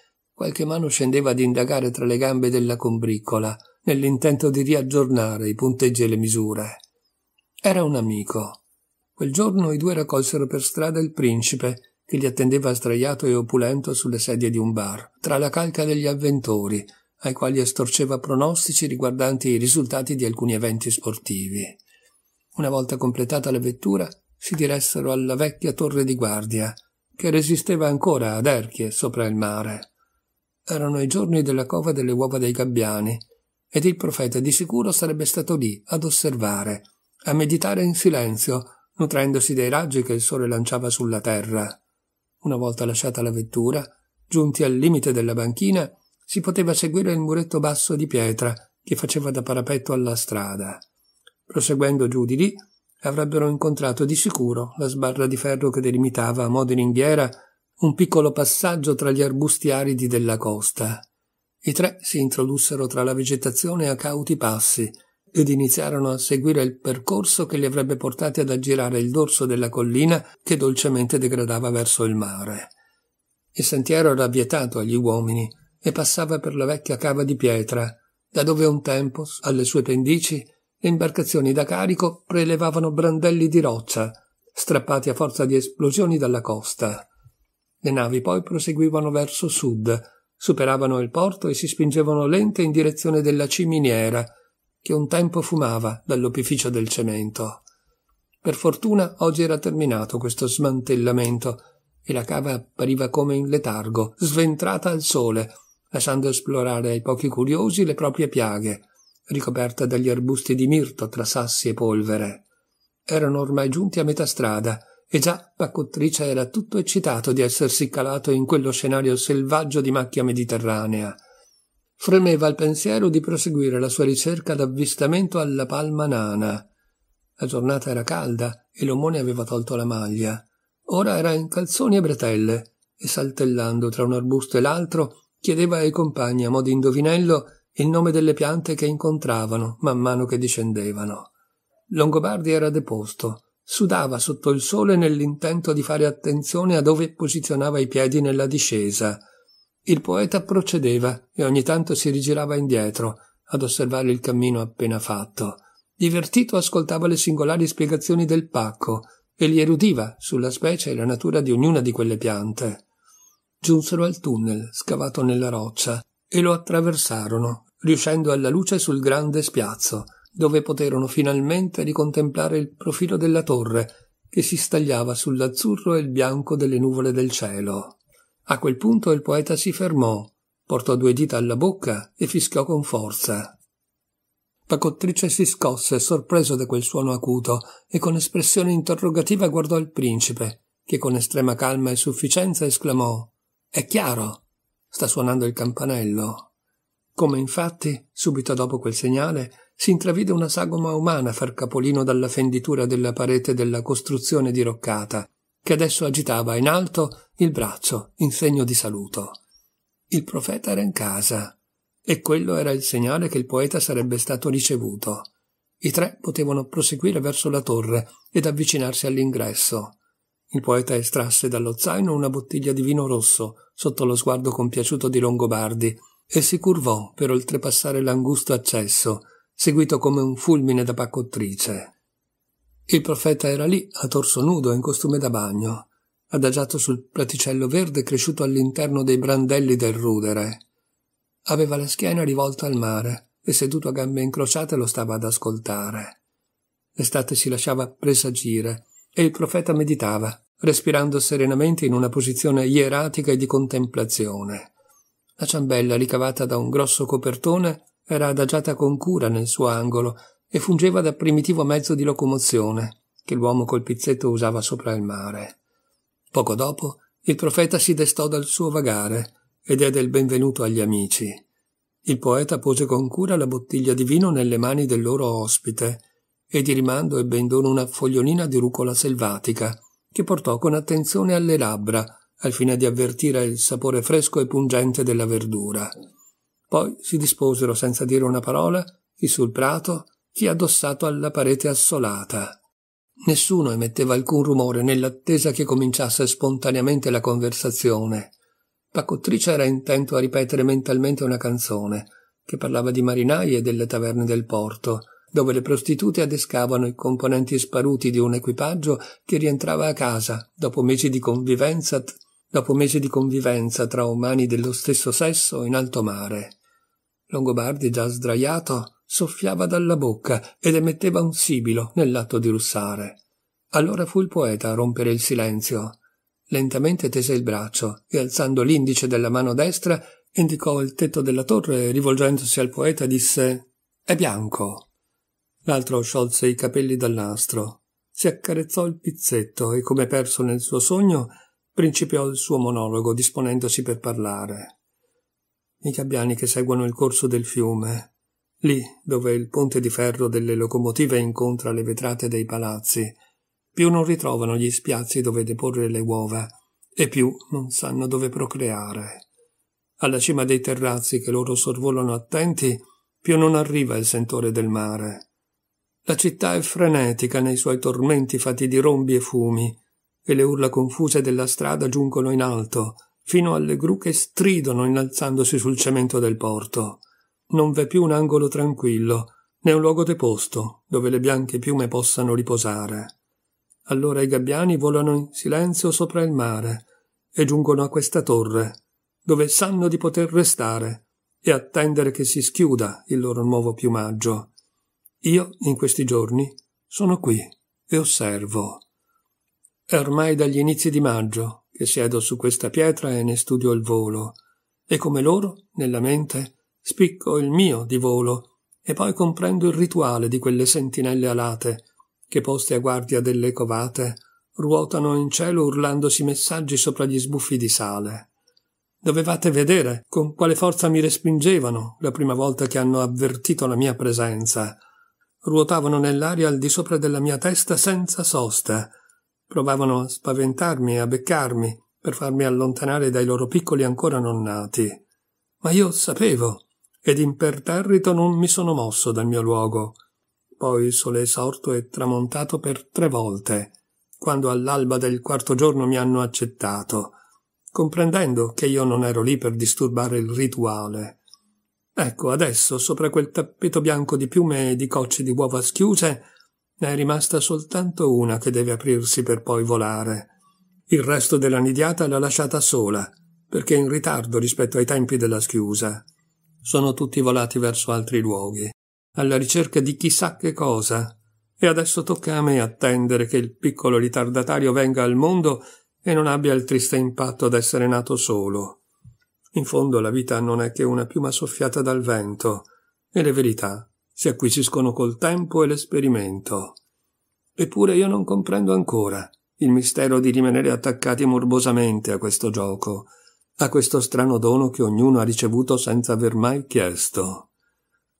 Qualche mano scendeva ad indagare tra le gambe della combriccola, nell'intento di riaggiornare i punteggi e le misure. Era un amico. Quel giorno i due raccolsero per strada il principe, che li attendeva sdraiato e opulento sulle sedie di un bar, tra la calca degli avventori, ai quali estorceva pronostici riguardanti i risultati di alcuni eventi sportivi. Una volta completata la vettura, si diressero alla vecchia torre di guardia, che resisteva ancora ad Erchie sopra il mare. Erano i giorni della cova delle uova dei gabbiani, ed il profeta di sicuro sarebbe stato lì ad osservare, a meditare in silenzio, nutrendosi dei raggi che il sole lanciava sulla terra. Una volta lasciata la vettura, giunti al limite della banchina, si poteva seguire il muretto basso di pietra che faceva da parapetto alla strada. Proseguendo giù di lì, avrebbero incontrato di sicuro la sbarra di ferro che delimitava a modo di ringhiera un piccolo passaggio tra gli arbusti aridi della costa. I tre si introdussero tra la vegetazione a cauti passi ed iniziarono a seguire il percorso che li avrebbe portati ad aggirare il dorso della collina che dolcemente degradava verso il mare. Il sentiero era vietato agli uomini e passava per la vecchia cava di pietra, da dove un tempo, alle sue pendici, le imbarcazioni da carico prelevavano brandelli di roccia, strappati a forza di esplosioni dalla costa. Le navi poi proseguivano verso sud, superavano il porto e si spingevano lente in direzione della ciminiera, che un tempo fumava dall'opificio del cemento. Per fortuna oggi era terminato questo smantellamento e la cava appariva come in letargo, sventrata al sole, lasciando esplorare ai pochi curiosi le proprie piaghe, ricoperta dagli arbusti di mirto tra sassi e polvere. Erano ormai giunti a metà strada, e già la cottrice era tutto eccitato di essersi calato in quello scenario selvaggio di macchia mediterranea. Fremeva il pensiero di proseguire la sua ricerca d'avvistamento alla palma nana. La giornata era calda e l'omone aveva tolto la maglia. Ora era in calzoni e bretelle e saltellando tra un arbusto e l'altro chiedeva ai compagni a modo di indovinello il nome delle piante che incontravano man mano che discendevano. Longobardi era deposto sudava sotto il sole nell'intento di fare attenzione a dove posizionava i piedi nella discesa. Il poeta procedeva e ogni tanto si rigirava indietro ad osservare il cammino appena fatto. Divertito ascoltava le singolari spiegazioni del pacco e li erudiva sulla specie e la natura di ognuna di quelle piante. Giunsero al tunnel scavato nella roccia e lo attraversarono, riuscendo alla luce sul grande spiazzo, dove poterono finalmente ricontemplare il profilo della torre che si stagliava sull'azzurro e il bianco delle nuvole del cielo. A quel punto il poeta si fermò, portò due dita alla bocca e fischiò con forza. Pacottrice si scosse, sorpreso da quel suono acuto, e con espressione interrogativa guardò il principe, che con estrema calma e sufficienza esclamò È chiaro. Sta suonando il campanello. Come infatti, subito dopo quel segnale, si intravide una sagoma umana far capolino dalla fenditura della parete della costruzione diroccata, che adesso agitava in alto il braccio in segno di saluto. Il profeta era in casa, e quello era il segnale che il poeta sarebbe stato ricevuto. I tre potevano proseguire verso la torre ed avvicinarsi all'ingresso. Il poeta estrasse dallo zaino una bottiglia di vino rosso sotto lo sguardo compiaciuto di Longobardi e si curvò per oltrepassare l'angusto accesso seguito come un fulmine da paccottrice. Il profeta era lì, a torso nudo e in costume da bagno, adagiato sul praticello verde cresciuto all'interno dei brandelli del rudere. Aveva la schiena rivolta al mare e seduto a gambe incrociate lo stava ad ascoltare. L'estate si lasciava presagire e il profeta meditava, respirando serenamente in una posizione ieratica e di contemplazione. La ciambella ricavata da un grosso copertone era adagiata con cura nel suo angolo e fungeva da primitivo mezzo di locomozione che l'uomo col pizzetto usava sopra il mare. Poco dopo il profeta si destò dal suo vagare e diede il benvenuto agli amici. Il poeta pose con cura la bottiglia di vino nelle mani del loro ospite e di rimando ebbe in dono una fogliolina di rucola selvatica che portò con attenzione alle labbra al fine di avvertire il sapore fresco e pungente della verdura. Poi si disposero senza dire una parola chi sul prato, chi addossato alla parete assolata. Nessuno emetteva alcun rumore nell'attesa che cominciasse spontaneamente la conversazione. La cottrice era intento a ripetere mentalmente una canzone, che parlava di marinai e delle taverne del porto, dove le prostitute adescavano i componenti sparuti di un equipaggio che rientrava a casa dopo mesi di convivenza, dopo mesi di convivenza tra umani dello stesso sesso in alto mare. Longobardi, già sdraiato, soffiava dalla bocca ed emetteva un sibilo nell'atto di russare. Allora fu il poeta a rompere il silenzio. Lentamente tese il braccio e, alzando l'indice della mano destra, indicò il tetto della torre e, rivolgendosi al poeta, disse «È bianco». L'altro sciolse i capelli dal nastro, si accarezzò il pizzetto e, come perso nel suo sogno, principiò il suo monologo disponendosi per parlare i gabbiani che seguono il corso del fiume, lì dove il ponte di ferro delle locomotive incontra le vetrate dei palazzi, più non ritrovano gli spiazzi dove deporre le uova, e più non sanno dove procreare. Alla cima dei terrazzi che loro sorvolano attenti, più non arriva il sentore del mare. La città è frenetica nei suoi tormenti fatti di rombi e fumi, e le urla confuse della strada giungono in alto, fino alle gru che stridono innalzandosi sul cemento del porto. Non v'è più un angolo tranquillo, né un luogo deposto dove le bianche piume possano riposare. Allora i gabbiani volano in silenzio sopra il mare e giungono a questa torre, dove sanno di poter restare e attendere che si schiuda il loro nuovo piumaggio. Io, in questi giorni, sono qui e osservo. È ormai dagli inizi di maggio che siedo su questa pietra e ne studio il volo, e come loro, nella mente, spicco il mio di volo, e poi comprendo il rituale di quelle sentinelle alate, che poste a guardia delle covate, ruotano in cielo urlandosi messaggi sopra gli sbuffi di sale. Dovevate vedere con quale forza mi respingevano la prima volta che hanno avvertito la mia presenza. Ruotavano nell'aria al di sopra della mia testa senza sosta, Provavano a spaventarmi, a beccarmi, per farmi allontanare dai loro piccoli ancora non nati. Ma io sapevo, ed imperterrito non mi sono mosso dal mio luogo. Poi il sole è sorto e tramontato per tre volte, quando all'alba del quarto giorno mi hanno accettato, comprendendo che io non ero lì per disturbare il rituale. Ecco, adesso, sopra quel tappeto bianco di piume e di cocci di uova schiuse, ne è rimasta soltanto una che deve aprirsi per poi volare. Il resto della nidiata l'ha lasciata sola, perché in ritardo rispetto ai tempi della schiusa. Sono tutti volati verso altri luoghi, alla ricerca di chissà che cosa. E adesso tocca a me attendere che il piccolo ritardatario venga al mondo e non abbia il triste impatto d'essere nato solo. In fondo la vita non è che una piuma soffiata dal vento, e le verità si acquisiscono col tempo e l'esperimento. Eppure io non comprendo ancora il mistero di rimanere attaccati morbosamente a questo gioco, a questo strano dono che ognuno ha ricevuto senza aver mai chiesto.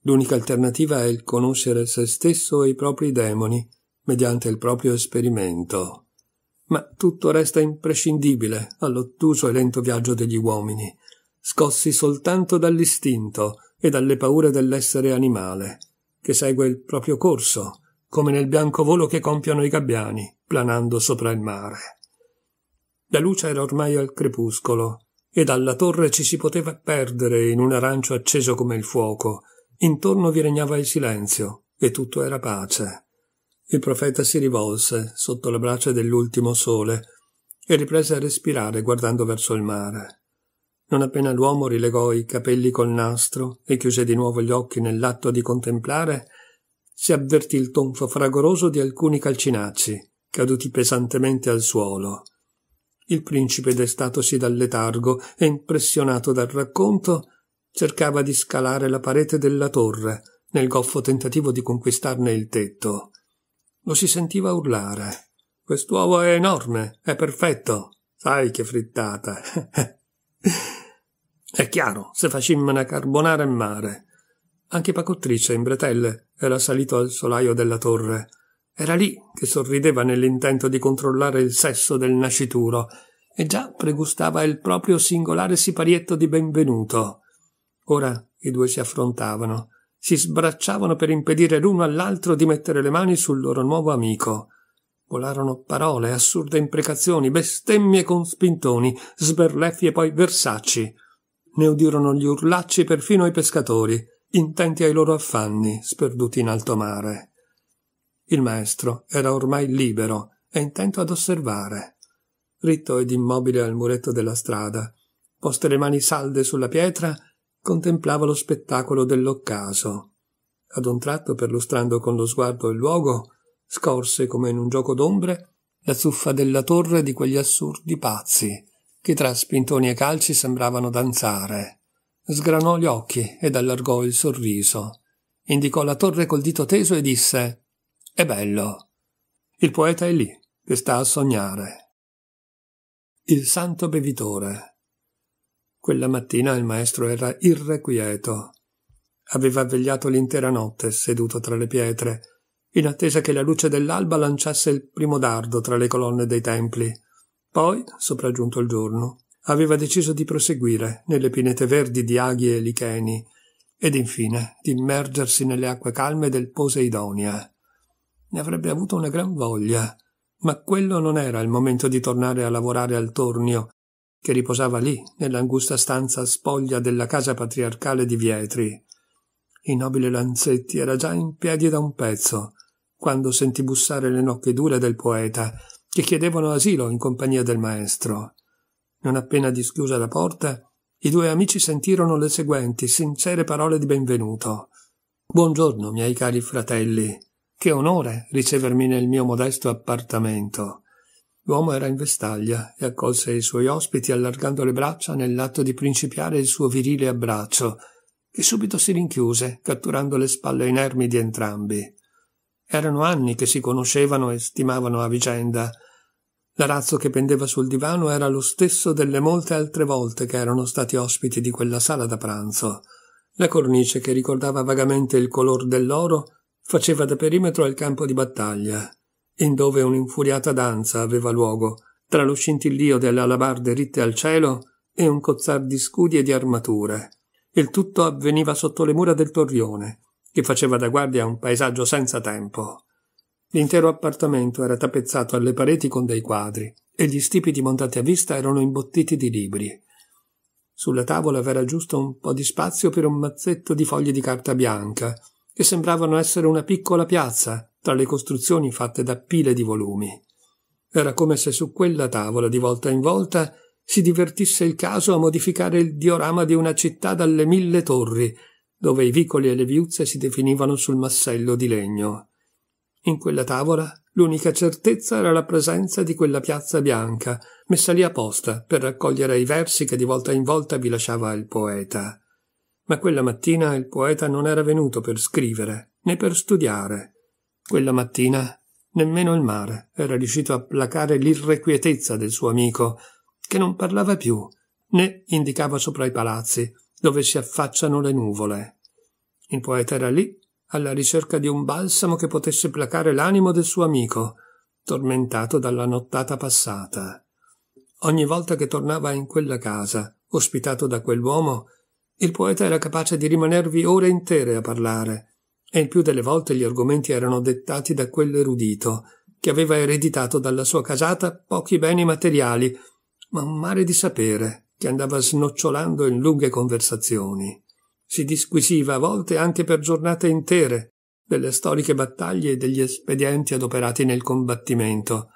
L'unica alternativa è il conoscere se stesso e i propri demoni mediante il proprio esperimento. Ma tutto resta imprescindibile all'ottuso e lento viaggio degli uomini, scossi soltanto dall'istinto e dalle paure dell'essere animale che segue il proprio corso, come nel bianco volo che compiono i gabbiani, planando sopra il mare. La luce era ormai al crepuscolo, e dalla torre ci si poteva perdere in un arancio acceso come il fuoco. Intorno vi regnava il silenzio, e tutto era pace. Il profeta si rivolse sotto le brace dell'ultimo sole e riprese a respirare guardando verso il mare. Non appena l'uomo rilegò i capelli col nastro e chiuse di nuovo gli occhi nell'atto di contemplare, si avvertì il tonfo fragoroso di alcuni calcinacci, caduti pesantemente al suolo. Il principe, destatosi dal letargo e impressionato dal racconto, cercava di scalare la parete della torre, nel goffo tentativo di conquistarne il tetto. Lo si sentiva urlare. Quest'uovo è enorme, è perfetto. Sai che frittata. È chiaro, se facemmo una carbonara in mare. Anche Pacottrice, in bretelle, era salito al solaio della torre. Era lì che sorrideva nell'intento di controllare il sesso del nascituro e già pregustava il proprio singolare siparietto di benvenuto. Ora i due si affrontavano, si sbracciavano per impedire l'uno all'altro di mettere le mani sul loro nuovo amico. Volarono parole, assurde imprecazioni, bestemmie con spintoni, sberleffi e poi versacci. Ne udirono gli urlacci perfino i pescatori, intenti ai loro affanni, sperduti in alto mare. Il maestro era ormai libero e intento ad osservare. Ritto ed immobile al muretto della strada, poste le mani salde sulla pietra, contemplava lo spettacolo dell'occaso. Ad un tratto, perlustrando con lo sguardo il luogo, scorse come in un gioco d'ombre la zuffa della torre di quegli assurdi pazzi, che tra spintoni e calci sembravano danzare. Sgranò gli occhi ed allargò il sorriso. Indicò la torre col dito teso e disse È bello. Il poeta è lì, che sta a sognare. Il santo bevitore. Quella mattina il maestro era irrequieto. Aveva vegliato l'intera notte, seduto tra le pietre, in attesa che la luce dell'alba lanciasse il primo dardo tra le colonne dei templi poi, sopraggiunto il giorno, aveva deciso di proseguire nelle pinete verdi di aghi e licheni ed infine di immergersi nelle acque calme del Poseidonia. Ne avrebbe avuto una gran voglia, ma quello non era il momento di tornare a lavorare al tornio, che riposava lì, nell'angusta stanza spoglia della casa patriarcale di Vietri. Il nobile Lanzetti era già in piedi da un pezzo, quando sentì bussare le nocche dure del poeta che chiedevano asilo in compagnia del maestro. Non appena dischiusa la porta, i due amici sentirono le seguenti sincere parole di benvenuto. Buongiorno, miei cari fratelli. Che onore ricevermi nel mio modesto appartamento. L'uomo era in vestaglia e accolse i suoi ospiti allargando le braccia nell'atto di principiare il suo virile abbraccio, che subito si rinchiuse, catturando le spalle inermi di entrambi. Erano anni che si conoscevano e stimavano a vicenda. L'arazzo che pendeva sul divano era lo stesso delle molte altre volte che erano stati ospiti di quella sala da pranzo. La cornice, che ricordava vagamente il color dell'oro, faceva da perimetro al campo di battaglia, in dove un'infuriata danza aveva luogo, tra lo scintillio delle alabarde ritte al cielo e un cozzar di scudi e di armature. Il tutto avveniva sotto le mura del torrione, che faceva da guardia a un paesaggio senza tempo. L'intero appartamento era tappezzato alle pareti con dei quadri e gli stipiti montati a vista erano imbottiti di libri. Sulla tavola v'era giusto un po' di spazio per un mazzetto di foglie di carta bianca, che sembravano essere una piccola piazza tra le costruzioni fatte da pile di volumi. Era come se su quella tavola, di volta in volta, si divertisse il caso a modificare il diorama di una città dalle mille torri dove i vicoli e le viuzze si definivano sul massello di legno. In quella tavola l'unica certezza era la presenza di quella piazza bianca, messa lì apposta per raccogliere i versi che di volta in volta vi lasciava il poeta. Ma quella mattina il poeta non era venuto per scrivere, né per studiare. Quella mattina nemmeno il mare era riuscito a placare l'irrequietezza del suo amico, che non parlava più, né indicava sopra i palazzi, dove si affacciano le nuvole. Il poeta era lì, alla ricerca di un balsamo che potesse placare l'animo del suo amico, tormentato dalla nottata passata. Ogni volta che tornava in quella casa, ospitato da quell'uomo, il poeta era capace di rimanervi ore intere a parlare, e il più delle volte gli argomenti erano dettati da quell'erudito, che aveva ereditato dalla sua casata pochi beni materiali, ma un mare di sapere che andava snocciolando in lunghe conversazioni. Si disquisiva a volte anche per giornate intere delle storiche battaglie e degli espedienti adoperati nel combattimento,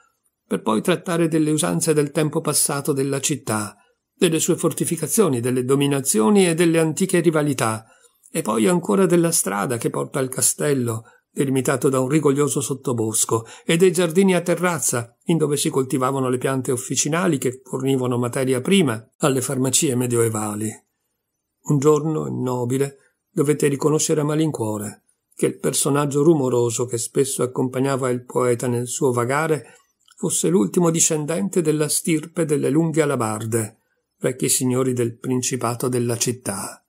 per poi trattare delle usanze del tempo passato della città, delle sue fortificazioni, delle dominazioni e delle antiche rivalità, e poi ancora della strada che porta al castello, delimitato da un rigoglioso sottobosco, e dei giardini a terrazza, in dove si coltivavano le piante officinali che fornivano materia prima alle farmacie medioevali. Un giorno il nobile dovette riconoscere a malincuore che il personaggio rumoroso che spesso accompagnava il poeta nel suo vagare fosse l'ultimo discendente della stirpe delle lunghe alabarde, vecchi signori del principato della città.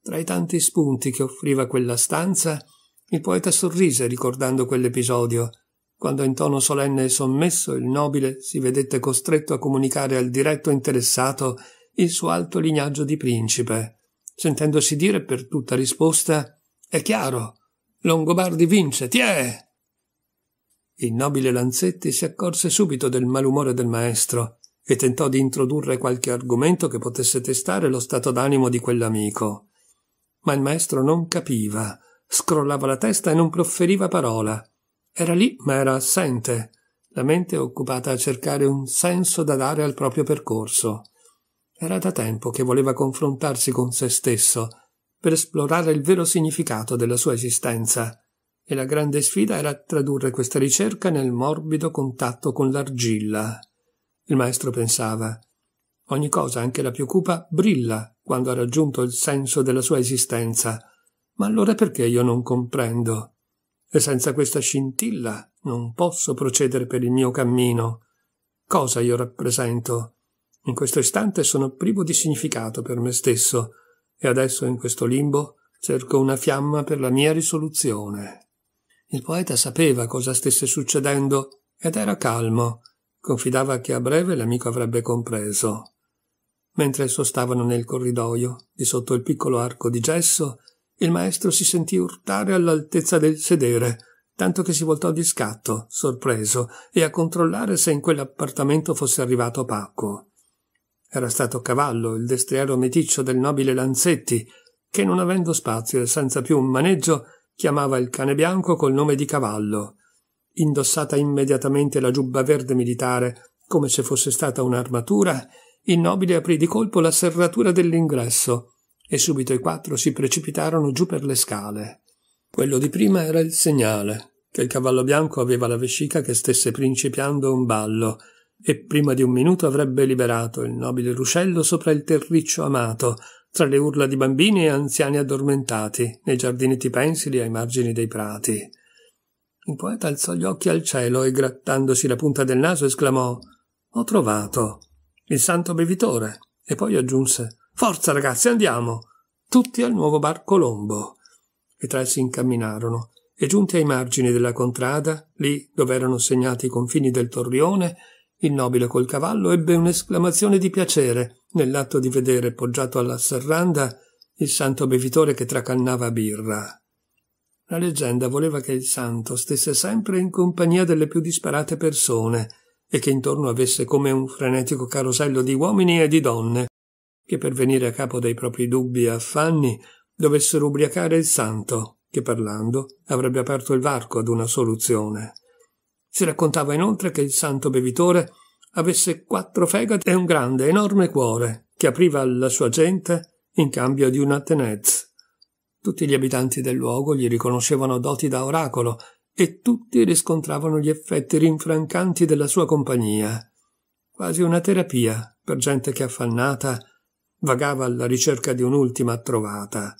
Tra i tanti spunti che offriva quella stanza, il poeta sorrise ricordando quell'episodio, quando in tono solenne e sommesso il nobile si vedette costretto a comunicare al diretto interessato il suo alto lignaggio di principe, sentendosi dire per tutta risposta «È chiaro, Longobardi vince, tiè!» Il nobile Lanzetti si accorse subito del malumore del maestro e tentò di introdurre qualche argomento che potesse testare lo stato d'animo di quell'amico. Ma il maestro non capiva Scrollava la testa e non proferiva parola. Era lì, ma era assente, la mente occupata a cercare un senso da dare al proprio percorso. Era da tempo che voleva confrontarsi con se stesso, per esplorare il vero significato della sua esistenza, e la grande sfida era tradurre questa ricerca nel morbido contatto con l'argilla. Il maestro pensava ogni cosa, anche la più cupa, brilla quando ha raggiunto il senso della sua esistenza, ma allora perché io non comprendo? E senza questa scintilla non posso procedere per il mio cammino. Cosa io rappresento? In questo istante sono privo di significato per me stesso, e adesso in questo limbo cerco una fiamma per la mia risoluzione. Il poeta sapeva cosa stesse succedendo ed era calmo, confidava che a breve l'amico avrebbe compreso. Mentre sostavano nel corridoio, di sotto il piccolo arco di gesso, il maestro si sentì urtare all'altezza del sedere, tanto che si voltò di scatto, sorpreso, e a controllare se in quell'appartamento fosse arrivato Pacco. Era stato Cavallo, il destriero meticcio del nobile Lanzetti, che non avendo spazio e senza più un maneggio, chiamava il cane bianco col nome di Cavallo. Indossata immediatamente la giubba verde militare, come se fosse stata un'armatura, il nobile aprì di colpo la serratura dell'ingresso e subito i quattro si precipitarono giù per le scale. Quello di prima era il segnale che il cavallo bianco aveva la vescica che stesse principiando un ballo e prima di un minuto avrebbe liberato il nobile ruscello sopra il terriccio amato, tra le urla di bambini e anziani addormentati, nei giardinetti pensili ai margini dei prati. Il poeta alzò gli occhi al cielo e grattandosi la punta del naso esclamò Ho trovato il santo bevitore e poi aggiunse Forza ragazzi, andiamo! Tutti al nuovo bar Colombo. I tre si incamminarono e giunti ai margini della contrada, lì dove erano segnati i confini del torrione, il nobile col cavallo ebbe un'esclamazione di piacere nell'atto di vedere poggiato alla serranda il santo bevitore che tracannava birra. La leggenda voleva che il santo stesse sempre in compagnia delle più disparate persone e che intorno avesse come un frenetico carosello di uomini e di donne che per venire a capo dei propri dubbi e affanni dovessero ubriacare il santo, che parlando avrebbe aperto il varco ad una soluzione. Si raccontava inoltre che il santo bevitore avesse quattro fegati e un grande, enorme cuore, che apriva alla sua gente in cambio di una tenez. Tutti gli abitanti del luogo gli riconoscevano doti da oracolo e tutti riscontravano gli effetti rinfrancanti della sua compagnia. Quasi una terapia per gente che affannata vagava alla ricerca di un'ultima trovata.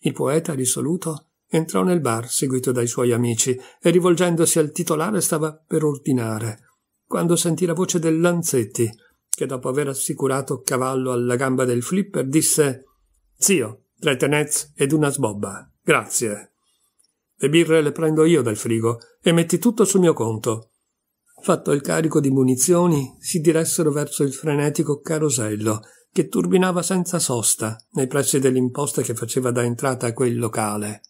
Il poeta, risoluto, entrò nel bar seguito dai suoi amici e rivolgendosi al titolare stava per ordinare, quando sentì la voce del Lanzetti, che dopo aver assicurato cavallo alla gamba del flipper disse Zio, tre tenez ed una sbobba. Grazie. Le birre le prendo io dal frigo e metti tutto sul mio conto. Fatto il carico di munizioni, si diressero verso il frenetico carosello che turbinava senza sosta nei pressi dell'imposta che faceva da entrata a quel locale.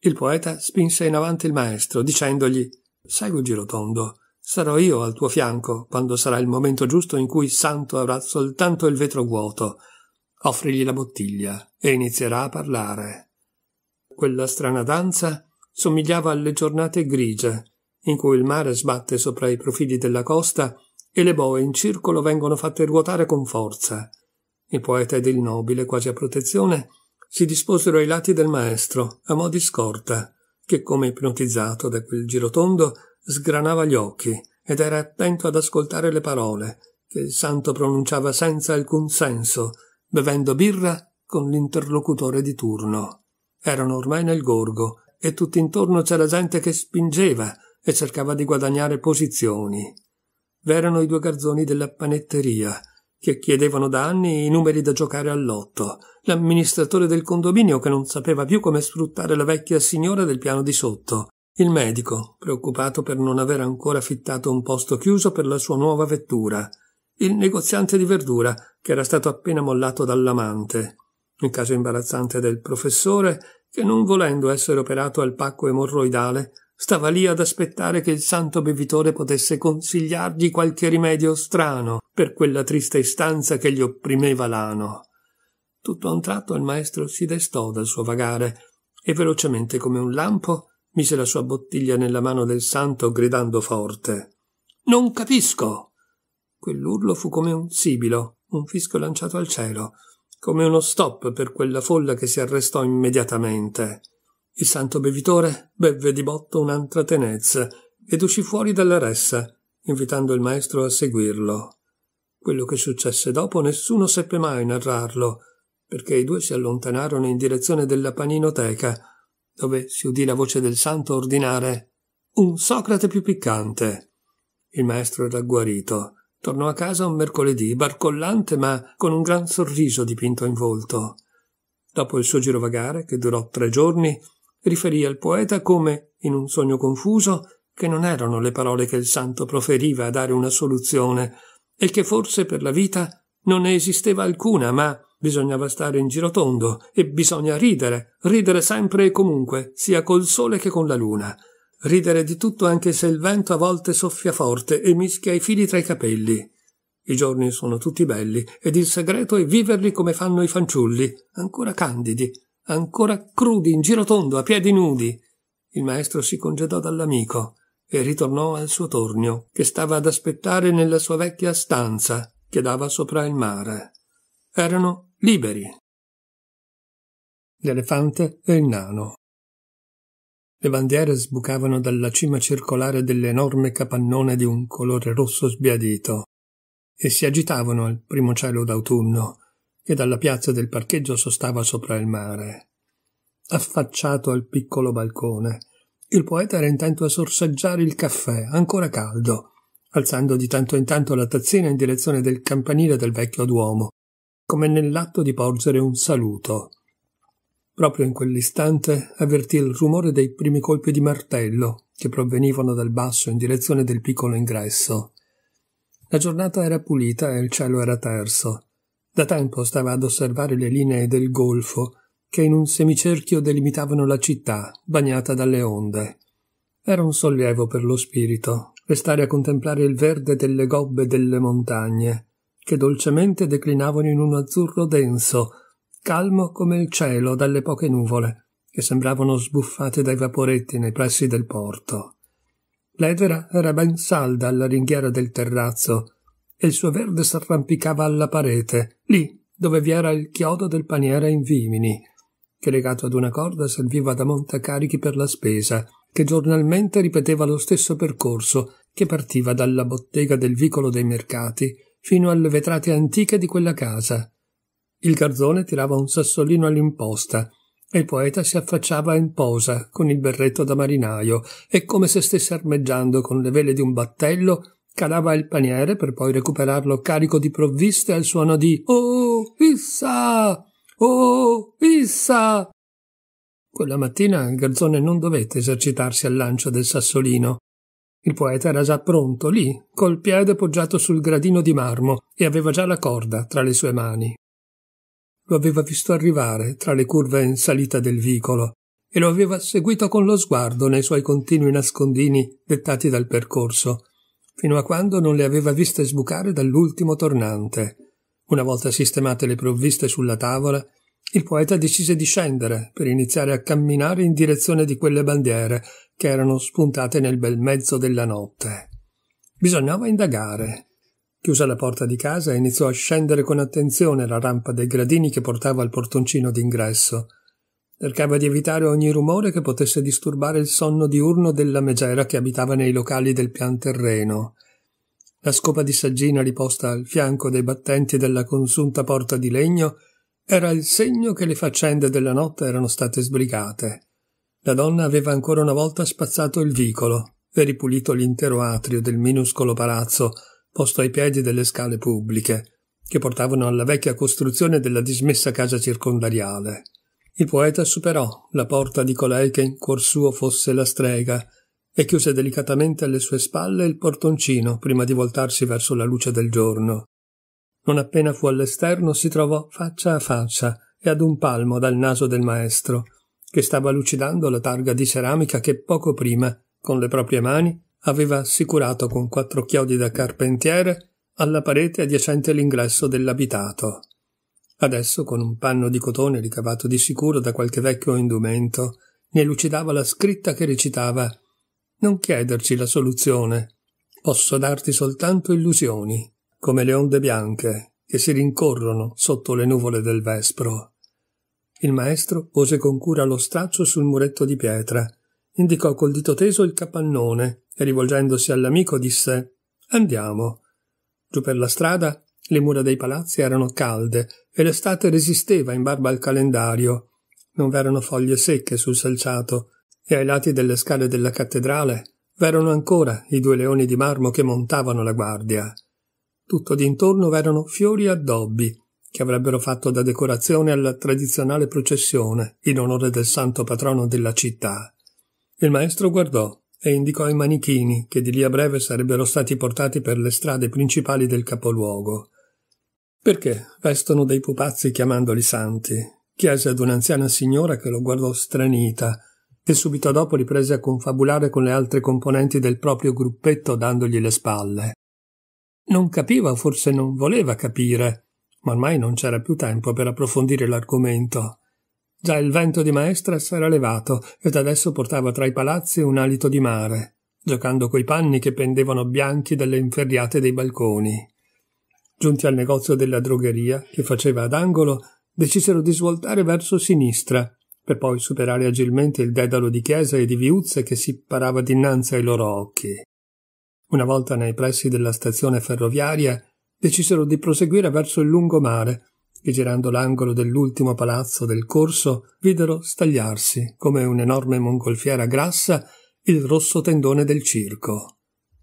Il poeta spinse in avanti il maestro, dicendogli Segui Girotondo, sarò io al tuo fianco quando sarà il momento giusto in cui Santo avrà soltanto il vetro vuoto. Offrigli la bottiglia e inizierà a parlare. Quella strana danza somigliava alle giornate grigie in cui il mare sbatte sopra i profili della costa e le boe in circolo vengono fatte ruotare con forza. Il poeta ed il nobile, quasi a protezione, si disposero ai lati del maestro, a mo' di scorta, che, come ipnotizzato da quel girotondo, sgranava gli occhi ed era attento ad ascoltare le parole, che il santo pronunciava senza alcun senso, bevendo birra con l'interlocutore di turno. Erano ormai nel gorgo, e tutt'intorno c'era gente che spingeva e cercava di guadagnare posizioni v'erano i due garzoni della panetteria, che chiedevano da anni i numeri da giocare al lotto, l'amministratore del condominio che non sapeva più come sfruttare la vecchia signora del piano di sotto, il medico, preoccupato per non aver ancora fittato un posto chiuso per la sua nuova vettura, il negoziante di verdura, che era stato appena mollato dall'amante, il caso imbarazzante del professore, che non volendo essere operato al pacco emorroidale, Stava lì ad aspettare che il santo bevitore potesse consigliargli qualche rimedio strano per quella triste istanza che gli opprimeva l'ano. Tutto a un tratto il maestro si destò dal suo vagare e velocemente come un lampo mise la sua bottiglia nella mano del santo gridando forte Non capisco. Quell'urlo fu come un sibilo, un fischio lanciato al cielo, come uno stop per quella folla che si arrestò immediatamente. Il santo bevitore bevve di botto un'altra tenezza ed uscì fuori dalla ressa, invitando il maestro a seguirlo. Quello che successe dopo nessuno seppe mai narrarlo, perché i due si allontanarono in direzione della paninoteca, dove si udì la voce del santo ordinare un Socrate più piccante. Il maestro era guarito. Tornò a casa un mercoledì, barcollante ma con un gran sorriso dipinto in volto. Dopo il suo girovagare, che durò tre giorni, riferì al poeta come, in un sogno confuso, che non erano le parole che il santo proferiva a dare una soluzione, e che forse per la vita non ne esisteva alcuna, ma bisognava stare in giro tondo e bisogna ridere, ridere sempre e comunque, sia col sole che con la luna, ridere di tutto anche se il vento a volte soffia forte e mischia i fili tra i capelli. I giorni sono tutti belli ed il segreto è viverli come fanno i fanciulli, ancora candidi, ancora crudi in giro tondo a piedi nudi. Il maestro si congedò dall'amico e ritornò al suo tornio, che stava ad aspettare nella sua vecchia stanza che dava sopra il mare. Erano liberi. L'elefante e il nano. Le bandiere sbucavano dalla cima circolare dell'enorme capannone di un colore rosso sbiadito e si agitavano al primo cielo d'autunno che dalla piazza del parcheggio sostava sopra il mare. Affacciato al piccolo balcone, il poeta era intento a sorseggiare il caffè, ancora caldo, alzando di tanto in tanto la tazzina in direzione del campanile del vecchio duomo, come nell'atto di porgere un saluto. Proprio in quell'istante avvertì il rumore dei primi colpi di martello che provenivano dal basso in direzione del piccolo ingresso. La giornata era pulita e il cielo era terso. Da tempo stava ad osservare le linee del golfo, che in un semicerchio delimitavano la città, bagnata dalle onde. Era un sollievo per lo spirito, restare a contemplare il verde delle gobbe delle montagne, che dolcemente declinavano in un azzurro denso, calmo come il cielo dalle poche nuvole, che sembravano sbuffate dai vaporetti nei pressi del porto. L'edera era ben salda alla ringhiera del terrazzo, e il suo verde s'arrampicava alla parete, lì dove vi era il chiodo del paniere in vimini, che legato ad una corda serviva da montacarichi per la spesa, che giornalmente ripeteva lo stesso percorso che partiva dalla bottega del vicolo dei mercati fino alle vetrate antiche di quella casa. Il garzone tirava un sassolino all'imposta e il poeta si affacciava in posa con il berretto da marinaio e come se stesse armeggiando con le vele di un battello Calava il paniere per poi recuperarlo carico di provviste al suono di Oh, issa! Oh, issa! Quella mattina il garzone non dovette esercitarsi al lancio del sassolino. Il poeta era già pronto lì, col piede poggiato sul gradino di marmo, e aveva già la corda tra le sue mani. Lo aveva visto arrivare tra le curve in salita del vicolo e lo aveva seguito con lo sguardo nei suoi continui nascondini dettati dal percorso, fino a quando non le aveva viste sbucare dall'ultimo tornante. Una volta sistemate le provviste sulla tavola, il poeta decise di scendere per iniziare a camminare in direzione di quelle bandiere che erano spuntate nel bel mezzo della notte. Bisognava indagare. Chiusa la porta di casa, iniziò a scendere con attenzione la rampa dei gradini che portava al portoncino d'ingresso. Cercava di evitare ogni rumore che potesse disturbare il sonno diurno della megera che abitava nei locali del pian terreno. La scopa di saggina riposta al fianco dei battenti della consunta porta di legno era il segno che le faccende della notte erano state sbrigate. La donna aveva ancora una volta spazzato il vicolo e ripulito l'intero atrio del minuscolo palazzo posto ai piedi delle scale pubbliche che portavano alla vecchia costruzione della dismessa casa circondariale. Il poeta superò la porta di colei che in cuor suo fosse la strega e chiuse delicatamente alle sue spalle il portoncino prima di voltarsi verso la luce del giorno. Non appena fu all'esterno si trovò faccia a faccia e ad un palmo dal naso del maestro, che stava lucidando la targa di ceramica che poco prima, con le proprie mani, aveva assicurato con quattro chiodi da carpentiere alla parete adiacente l'ingresso dell'abitato. Adesso, con un panno di cotone ricavato di sicuro da qualche vecchio indumento, ne lucidava la scritta che recitava Non chiederci la soluzione. Posso darti soltanto illusioni, come le onde bianche che si rincorrono sotto le nuvole del vespro. Il maestro pose con cura lo straccio sul muretto di pietra, indicò col dito teso il capannone e rivolgendosi all'amico disse Andiamo. Giù per la strada le mura dei palazzi erano calde e l'estate resisteva in barba al calendario. Non v'erano foglie secche sul selciato e ai lati delle scale della cattedrale v'erano ancora i due leoni di marmo che montavano la guardia. Tutto d'intorno v'erano fiori e addobbi che avrebbero fatto da decorazione alla tradizionale processione in onore del santo patrono della città. Il maestro guardò e indicò i manichini che di lì a breve sarebbero stati portati per le strade principali del capoluogo. Perché vestono dei pupazzi chiamandoli santi? chiese ad un'anziana signora che lo guardò stranita e subito dopo riprese a confabulare con le altre componenti del proprio gruppetto dandogli le spalle. Non capiva, forse non voleva capire, ma ormai non c'era più tempo per approfondire l'argomento. Già il vento di maestra s'era levato ed adesso portava tra i palazzi un alito di mare, giocando coi panni che pendevano bianchi dalle inferriate dei balconi. Giunti al negozio della drogheria, che faceva ad angolo, decisero di svoltare verso sinistra, per poi superare agilmente il dedalo di chiesa e di viuzze che si parava dinanzi ai loro occhi. Una volta nei pressi della stazione ferroviaria, decisero di proseguire verso il lungomare, e girando l'angolo dell'ultimo palazzo del corso videro stagliarsi, come un'enorme mongolfiera grassa, il rosso tendone del circo.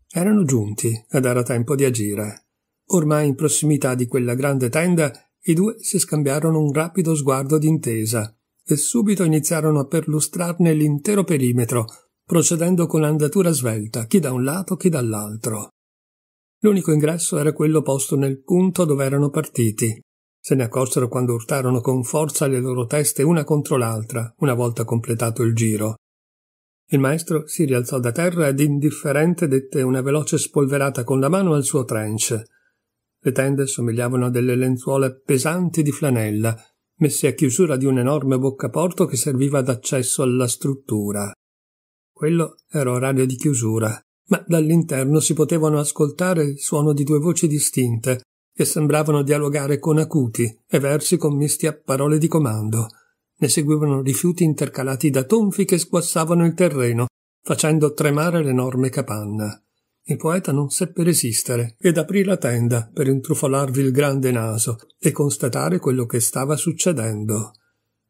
Erano giunti ed era tempo di agire. Ormai in prossimità di quella grande tenda, i due si scambiarono un rapido sguardo d'intesa e subito iniziarono a perlustrarne l'intero perimetro, procedendo con andatura svelta, chi da un lato, chi dall'altro. L'unico ingresso era quello posto nel punto dove erano partiti. Se ne accorsero quando urtarono con forza le loro teste una contro l'altra, una volta completato il giro. Il maestro si rialzò da terra ed indifferente dette una veloce spolverata con la mano al suo trench. Le tende somigliavano a delle lenzuola pesanti di flanella, messe a chiusura di un enorme boccaporto che serviva d'accesso alla struttura. Quello era orario di chiusura, ma dall'interno si potevano ascoltare il suono di due voci distinte, che sembravano dialogare con acuti e versi commisti a parole di comando. Ne seguivano rifiuti intercalati da tonfi che squassavano il terreno, facendo tremare l'enorme capanna. Il poeta non seppe resistere ed aprì la tenda per intrufolarvi il grande naso e constatare quello che stava succedendo.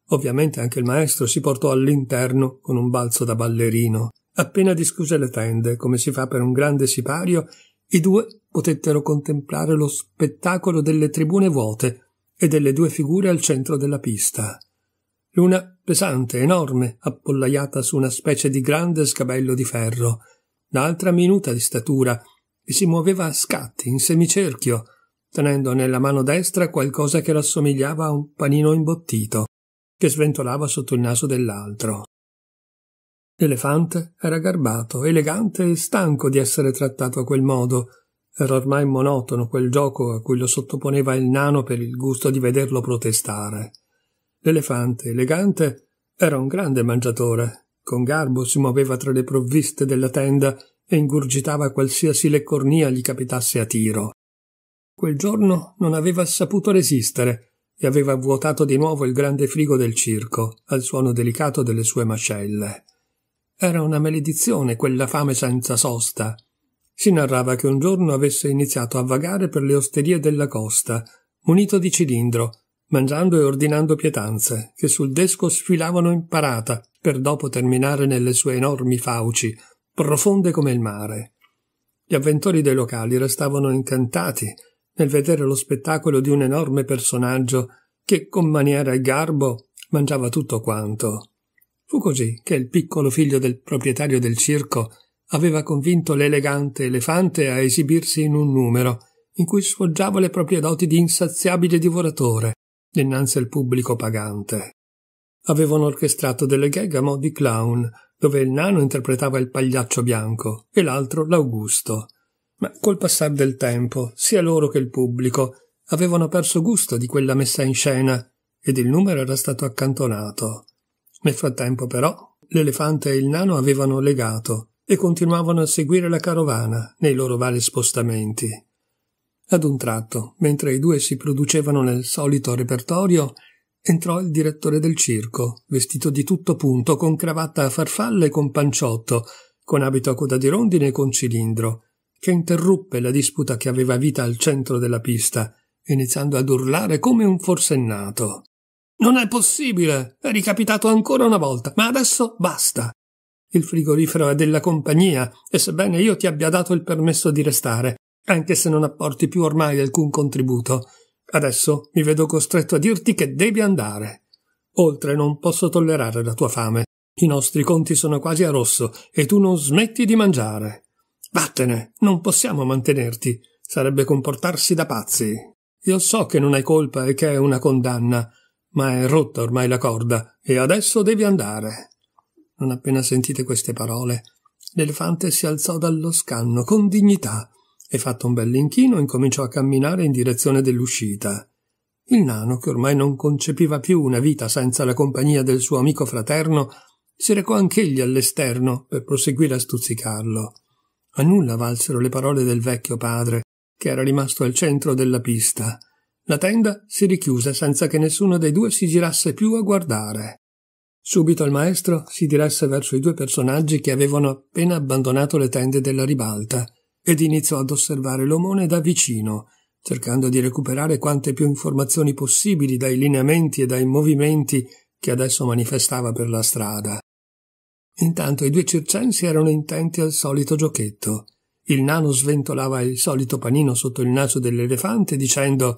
Ovviamente anche il maestro si portò all'interno con un balzo da ballerino. Appena discuse le tende, come si fa per un grande sipario, i due potettero contemplare lo spettacolo delle tribune vuote e delle due figure al centro della pista. L'una pesante, enorme, appollaiata su una specie di grande sgabello di ferro, l'altra minuta di statura, e si muoveva a scatti, in semicerchio, tenendo nella mano destra qualcosa che rassomigliava a un panino imbottito, che sventolava sotto il naso dell'altro. L'elefante era garbato, elegante e stanco di essere trattato a quel modo. Era ormai monotono quel gioco a cui lo sottoponeva il nano per il gusto di vederlo protestare. L'elefante, elegante, era un grande mangiatore, con garbo si muoveva tra le provviste della tenda e ingurgitava qualsiasi leccornia gli capitasse a tiro. Quel giorno non aveva saputo resistere e aveva vuotato di nuovo il grande frigo del circo al suono delicato delle sue mascelle. Era una maledizione quella fame senza sosta. Si narrava che un giorno avesse iniziato a vagare per le osterie della costa, munito di cilindro, mangiando e ordinando pietanze, che sul desco sfilavano in parata, per dopo terminare nelle sue enormi fauci, profonde come il mare. Gli avventori dei locali restavano incantati nel vedere lo spettacolo di un enorme personaggio che con maniera e garbo mangiava tutto quanto. Fu così che il piccolo figlio del proprietario del circo aveva convinto l'elegante elefante a esibirsi in un numero in cui sfoggiava le proprie doti di insaziabile divoratore, dinanzi al pubblico pagante. Avevano orchestrato delle gag a mo' di clown, dove il nano interpretava il pagliaccio bianco e l'altro l'Augusto. Ma col passare del tempo, sia loro che il pubblico avevano perso gusto di quella messa in scena ed il numero era stato accantonato. Nel frattempo, però, l'elefante e il nano avevano legato e continuavano a seguire la carovana nei loro vari spostamenti. Ad un tratto, mentre i due si producevano nel solito repertorio, entrò il direttore del circo, vestito di tutto punto, con cravatta a farfalle e con panciotto, con abito a coda di rondine e con cilindro, che interruppe la disputa che aveva vita al centro della pista, iniziando ad urlare come un forsennato. Non è possibile! È ricapitato ancora una volta, ma adesso basta! Il frigorifero è della compagnia e sebbene io ti abbia dato il permesso di restare, anche se non apporti più ormai alcun contributo. Adesso mi vedo costretto a dirti che devi andare. Oltre non posso tollerare la tua fame. I nostri conti sono quasi a rosso e tu non smetti di mangiare. Vattene, non possiamo mantenerti. Sarebbe comportarsi da pazzi. Io so che non hai colpa e che è una condanna, ma è rotta ormai la corda e adesso devi andare. Non appena sentite queste parole, l'elefante si alzò dallo scanno con dignità e fatto un bell'inchino incominciò a camminare in direzione dell'uscita. Il nano, che ormai non concepiva più una vita senza la compagnia del suo amico fraterno, si recò anch'egli all'esterno per proseguire a stuzzicarlo. A nulla valsero le parole del vecchio padre, che era rimasto al centro della pista. La tenda si richiuse senza che nessuno dei due si girasse più a guardare. Subito il maestro si diresse verso i due personaggi che avevano appena abbandonato le tende della ribalta ed iniziò ad osservare l'omone da vicino, cercando di recuperare quante più informazioni possibili dai lineamenti e dai movimenti che adesso manifestava per la strada. Intanto i due circensi erano intenti al solito giochetto. Il nano sventolava il solito panino sotto il naso dell'elefante dicendo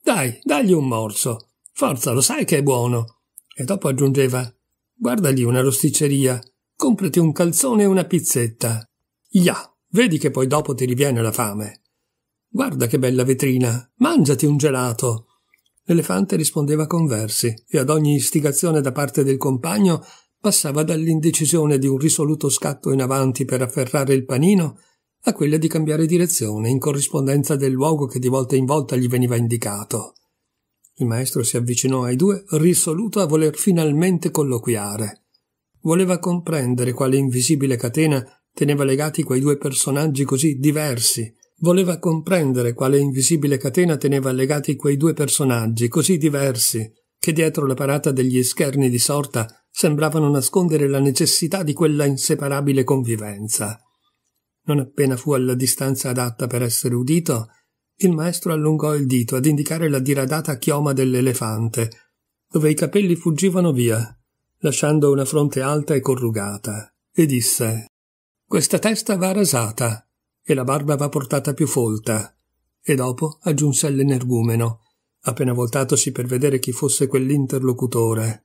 Dai, dagli un morso. Forza, lo sai che è buono. E dopo aggiungeva Guarda lì una rosticceria. Comprati un calzone e una pizzetta. Ya! Vedi che poi dopo ti riviene la fame. Guarda che bella vetrina, mangiati un gelato. L'elefante rispondeva con versi e ad ogni istigazione da parte del compagno passava dall'indecisione di un risoluto scatto in avanti per afferrare il panino a quella di cambiare direzione in corrispondenza del luogo che di volta in volta gli veniva indicato. Il maestro si avvicinò ai due, risoluto a voler finalmente colloquiare. Voleva comprendere quale invisibile catena teneva legati quei due personaggi così diversi. Voleva comprendere quale invisibile catena teneva legati quei due personaggi così diversi, che dietro la parata degli scherni di sorta sembravano nascondere la necessità di quella inseparabile convivenza. Non appena fu alla distanza adatta per essere udito, il maestro allungò il dito ad indicare la diradata chioma dell'elefante, dove i capelli fuggivano via, lasciando una fronte alta e corrugata, e disse questa testa va rasata e la barba va portata più folta. E dopo aggiunse all'energumeno, appena voltatosi per vedere chi fosse quell'interlocutore.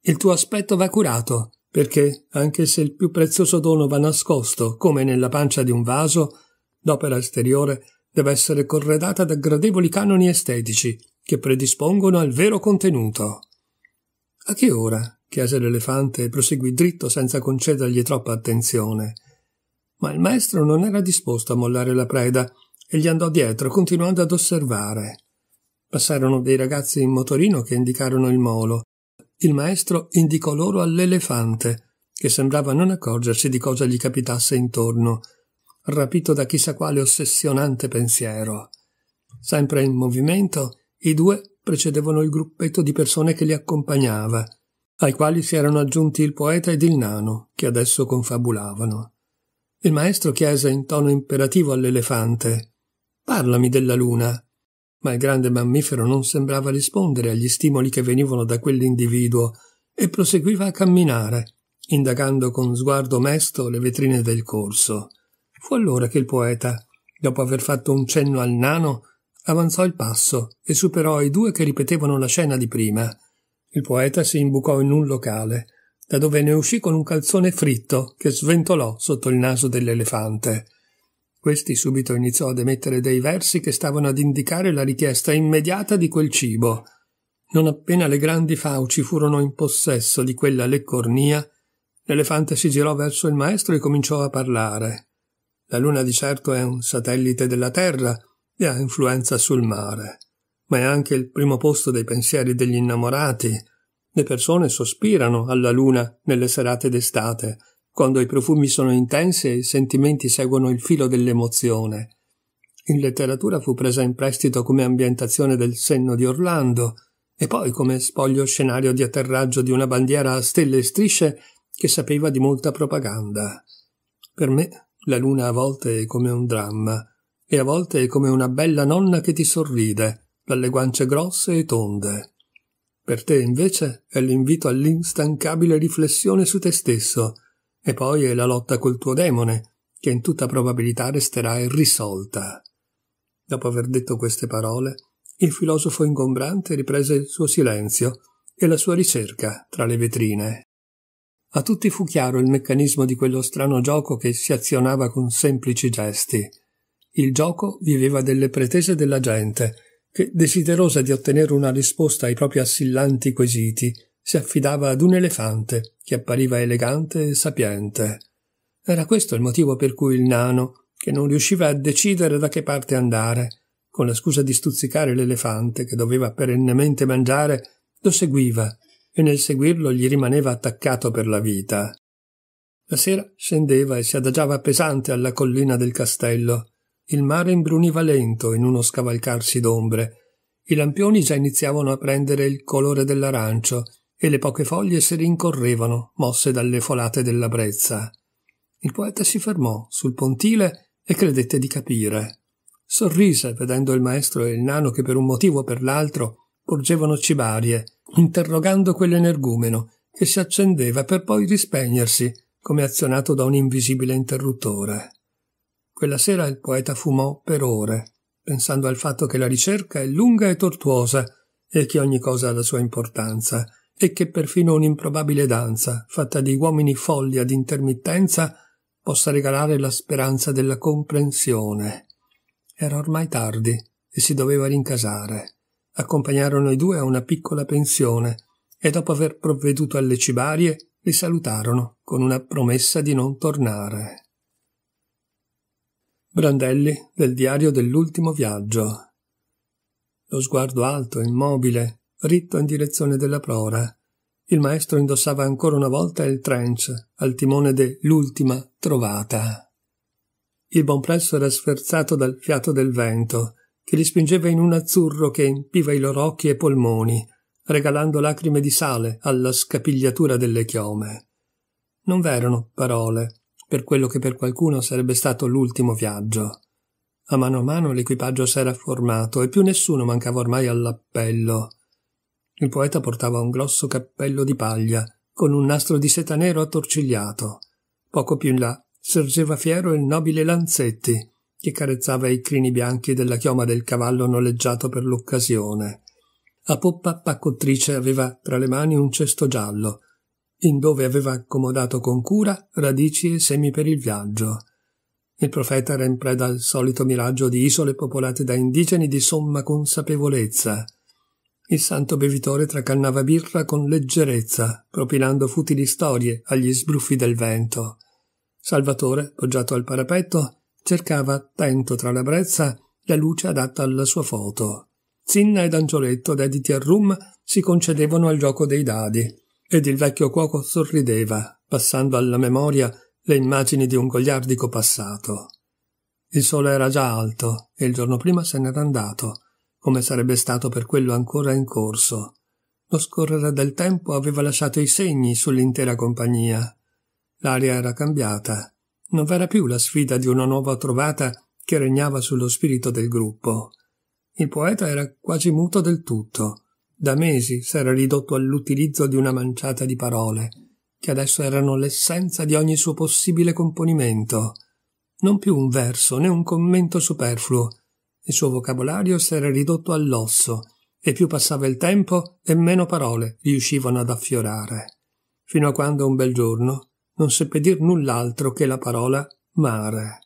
Il tuo aspetto va curato, perché, anche se il più prezioso dono va nascosto, come nella pancia di un vaso, l'opera esteriore deve essere corredata da gradevoli canoni estetici che predispongono al vero contenuto. A che ora? chiese l'elefante e proseguì dritto senza concedergli troppa attenzione ma il maestro non era disposto a mollare la preda e gli andò dietro, continuando ad osservare. Passarono dei ragazzi in motorino che indicarono il molo. Il maestro indicò loro all'elefante, che sembrava non accorgersi di cosa gli capitasse intorno, rapito da chissà quale ossessionante pensiero. Sempre in movimento, i due precedevano il gruppetto di persone che li accompagnava, ai quali si erano aggiunti il poeta ed il nano, che adesso confabulavano. Il maestro chiese in tono imperativo all'elefante Parlami della luna. Ma il grande mammifero non sembrava rispondere agli stimoli che venivano da quell'individuo e proseguiva a camminare, indagando con sguardo mesto le vetrine del corso. Fu allora che il poeta, dopo aver fatto un cenno al nano, avanzò il passo e superò i due che ripetevano la scena di prima. Il poeta si imbucò in un locale, da dove ne uscì con un calzone fritto che sventolò sotto il naso dell'elefante. Questi subito iniziò ad emettere dei versi che stavano ad indicare la richiesta immediata di quel cibo. Non appena le grandi fauci furono in possesso di quella leccornia, l'elefante si girò verso il maestro e cominciò a parlare. La luna di certo è un satellite della Terra e ha influenza sul mare, ma è anche il primo posto dei pensieri degli innamorati, le persone sospirano alla luna nelle serate d'estate, quando i profumi sono intensi e i sentimenti seguono il filo dell'emozione. In letteratura fu presa in prestito come ambientazione del senno di Orlando e poi come spoglio scenario di atterraggio di una bandiera a stelle e strisce che sapeva di molta propaganda. Per me la luna a volte è come un dramma e a volte è come una bella nonna che ti sorride, dalle guance grosse e tonde. Per te invece è l'invito all'instancabile riflessione su te stesso, e poi è la lotta col tuo demone, che in tutta probabilità resterà irrisolta. Dopo aver detto queste parole, il filosofo ingombrante riprese il suo silenzio e la sua ricerca tra le vetrine. A tutti fu chiaro il meccanismo di quello strano gioco che si azionava con semplici gesti. Il gioco viveva delle pretese della gente, che, desiderosa di ottenere una risposta ai propri assillanti quesiti, si affidava ad un elefante che appariva elegante e sapiente. Era questo il motivo per cui il nano, che non riusciva a decidere da che parte andare, con la scusa di stuzzicare l'elefante che doveva perennemente mangiare, lo seguiva e nel seguirlo gli rimaneva attaccato per la vita. La sera scendeva e si adagiava pesante alla collina del castello, il mare imbruniva lento in uno scavalcarsi d'ombre. I lampioni già iniziavano a prendere il colore dell'arancio e le poche foglie si rincorrevano, mosse dalle folate della brezza. Il poeta si fermò sul pontile e credette di capire. Sorrise vedendo il maestro e il nano che per un motivo o per l'altro porgevano cibarie, interrogando quell'energumeno che si accendeva per poi rispegnersi, come azionato da un invisibile interruttore. Quella sera il poeta fumò per ore, pensando al fatto che la ricerca è lunga e tortuosa e che ogni cosa ha la sua importanza e che perfino un'improbabile danza, fatta di uomini folli ad intermittenza, possa regalare la speranza della comprensione. Era ormai tardi e si doveva rincasare. Accompagnarono i due a una piccola pensione e dopo aver provveduto alle cibarie li salutarono con una promessa di non tornare. Brandelli del diario dell'ultimo viaggio. Lo sguardo alto, immobile, ritto in direzione della prora. Il maestro indossava ancora una volta il trench al timone dell'ultima trovata. Il bonpresso era sferzato dal fiato del vento, che li spingeva in un azzurro che empiva i loro occhi e polmoni, regalando lacrime di sale alla scapigliatura delle chiome. Non v'erano parole, per quello che per qualcuno sarebbe stato l'ultimo viaggio. A mano a mano l'equipaggio s'era formato e più nessuno mancava ormai all'appello. Il poeta portava un grosso cappello di paglia, con un nastro di seta nero attorcigliato. Poco più in là sorgeva fiero il nobile Lanzetti, che carezzava i crini bianchi della chioma del cavallo noleggiato per l'occasione. A poppa paccottrice aveva tra le mani un cesto giallo, in dove aveva accomodato con cura radici e semi per il viaggio. Il profeta era in preda al solito miraggio di isole popolate da indigeni di somma consapevolezza. Il santo bevitore tracannava birra con leggerezza, propinando futili storie agli sbruffi del vento. Salvatore, poggiato al parapetto, cercava attento tra la brezza la luce adatta alla sua foto. Zinna ed Angioletto, dediti al rum, si concedevano al gioco dei dadi ed il vecchio cuoco sorrideva, passando alla memoria le immagini di un gogliardico passato. Il sole era già alto e il giorno prima se n'era andato, come sarebbe stato per quello ancora in corso. Lo scorrere del tempo aveva lasciato i segni sull'intera compagnia. L'aria era cambiata. Non v'era più la sfida di una nuova trovata che regnava sullo spirito del gruppo. Il poeta era quasi muto del tutto da mesi s'era ridotto all'utilizzo di una manciata di parole, che adesso erano l'essenza di ogni suo possibile componimento. Non più un verso né un commento superfluo. Il suo vocabolario s'era ridotto all'osso, e più passava il tempo e meno parole riuscivano ad affiorare. Fino a quando un bel giorno non seppe dir null'altro che la parola mare.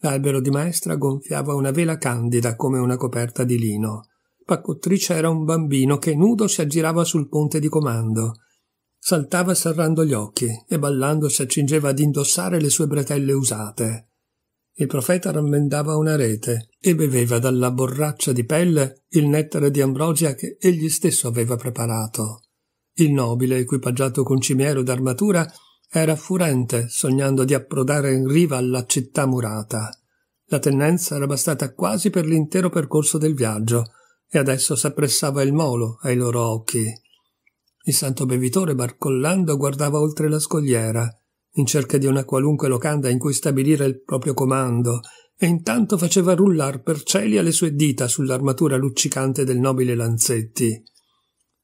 L'albero di maestra gonfiava una vela candida come una coperta di lino paccottrice era un bambino che nudo si aggirava sul ponte di comando. Saltava serrando gli occhi e ballando si accingeva ad indossare le sue bretelle usate. Il profeta rammendava una rete e beveva dalla borraccia di pelle il nettare di ambrosia che egli stesso aveva preparato. Il nobile, equipaggiato con cimiero d'armatura, era furente, sognando di approdare in riva alla città murata. La tendenza era bastata quasi per l'intero percorso del viaggio, e adesso s'appressava il molo ai loro occhi. Il santo bevitore, barcollando, guardava oltre la scogliera, in cerca di una qualunque locanda in cui stabilire il proprio comando, e intanto faceva rullar per celia le sue dita sull'armatura luccicante del nobile Lanzetti.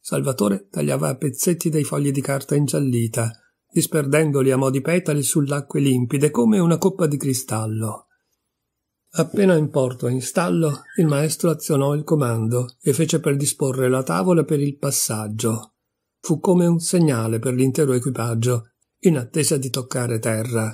Salvatore tagliava a pezzetti dei fogli di carta ingiallita, disperdendoli a mo' di petali sull'acque limpide come una coppa di cristallo. Appena in porto e in stallo, il maestro azionò il comando e fece predisporre la tavola per il passaggio. Fu come un segnale per l'intero equipaggio, in attesa di toccare terra.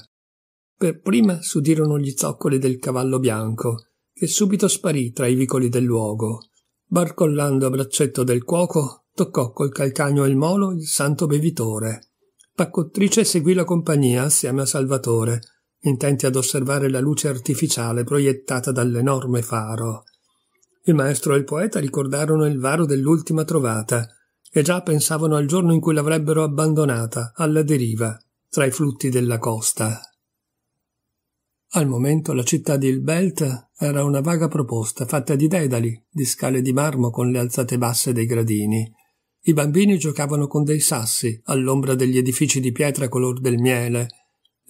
Per prima s'udirono gli zoccoli del cavallo bianco, che subito sparì tra i vicoli del luogo. Barcollando a braccetto del cuoco, toccò col calcagno il molo il santo bevitore. Paccottrice seguì la compagnia assieme a Salvatore, intenti ad osservare la luce artificiale proiettata dall'enorme faro. Il maestro e il poeta ricordarono il varo dell'ultima trovata e già pensavano al giorno in cui l'avrebbero abbandonata alla deriva tra i flutti della costa. Al momento la città di Il Belt era una vaga proposta fatta di dedali, di scale di marmo con le alzate basse dei gradini. I bambini giocavano con dei sassi all'ombra degli edifici di pietra color del miele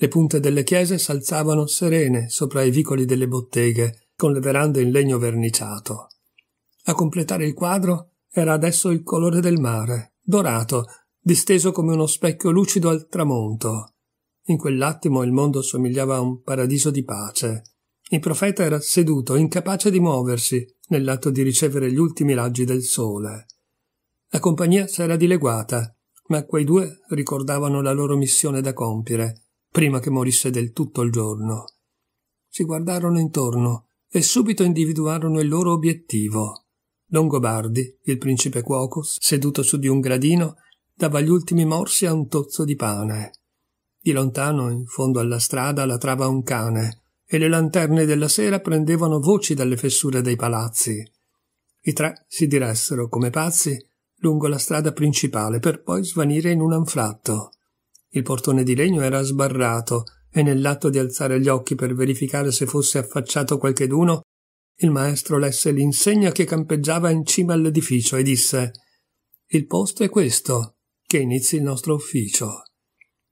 le punte delle chiese s'alzavano serene sopra i vicoli delle botteghe, con le verande in legno verniciato. A completare il quadro era adesso il colore del mare, dorato, disteso come uno specchio lucido al tramonto. In quell'attimo il mondo somigliava a un paradiso di pace. Il profeta era seduto, incapace di muoversi, nell'atto di ricevere gli ultimi raggi del sole. La compagnia s'era dileguata, ma quei due ricordavano la loro missione da compiere prima che morisse del tutto il giorno. Si guardarono intorno e subito individuarono il loro obiettivo. Longobardi, il principe cuoco, seduto su di un gradino, dava gli ultimi morsi a un tozzo di pane. Di lontano, in fondo alla strada, latrava un cane e le lanterne della sera prendevano voci dalle fessure dei palazzi. I tre si diressero, come pazzi, lungo la strada principale per poi svanire in un anfratto. Il portone di legno era sbarrato e nell'atto di alzare gli occhi per verificare se fosse affacciato qualcheduno, il maestro lesse l'insegna che campeggiava in cima all'edificio e disse Il posto è questo, che inizi il nostro ufficio.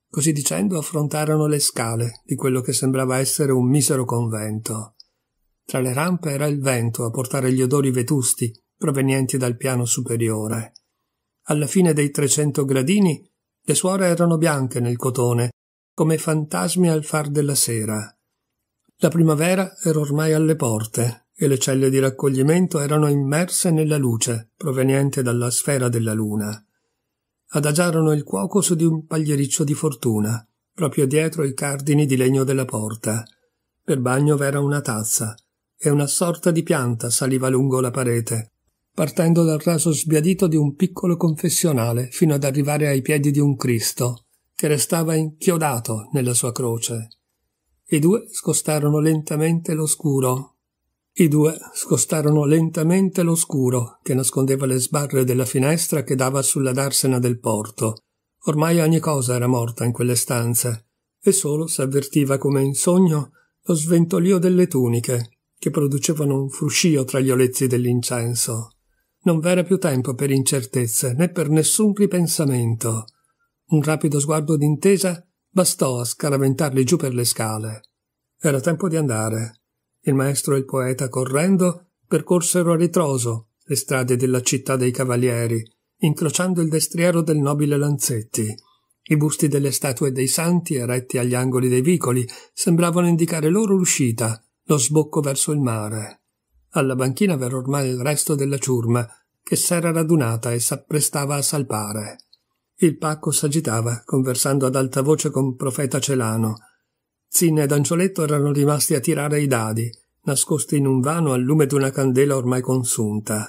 Così dicendo affrontarono le scale di quello che sembrava essere un misero convento. Tra le rampe era il vento a portare gli odori vetusti provenienti dal piano superiore. Alla fine dei trecento gradini le suore erano bianche nel cotone, come fantasmi al far della sera. La primavera era ormai alle porte e le celle di raccoglimento erano immerse nella luce proveniente dalla sfera della luna. Adagiarono il cuoco su di un pagliericcio di fortuna, proprio dietro i cardini di legno della porta. Per bagno v'era una tazza e una sorta di pianta saliva lungo la parete, partendo dal raso sbiadito di un piccolo confessionale fino ad arrivare ai piedi di un Cristo, che restava inchiodato nella sua croce. I due scostarono lentamente l'oscuro. I due scostarono lentamente l'oscuro che nascondeva le sbarre della finestra che dava sulla darsena del porto. Ormai ogni cosa era morta in quelle stanze, e solo si avvertiva come in sogno lo sventolio delle tuniche, che producevano un fruscio tra gli olezzi dell'incenso. Non v'era più tempo per incertezze né per nessun ripensamento. Un rapido sguardo d'intesa bastò a scaraventarli giù per le scale. Era tempo di andare. Il maestro e il poeta, correndo, percorsero a ritroso le strade della città dei cavalieri, incrociando il destriero del nobile Lanzetti. I busti delle statue dei santi eretti agli angoli dei vicoli sembravano indicare loro l'uscita, lo sbocco verso il mare. Alla banchina vera ormai il resto della ciurma, che s'era radunata e s'apprestava a salpare. Il pacco s'agitava, conversando ad alta voce con profeta Celano. Zinna e Dancioletto erano rimasti a tirare i dadi, nascosti in un vano al lume d'una candela ormai consunta.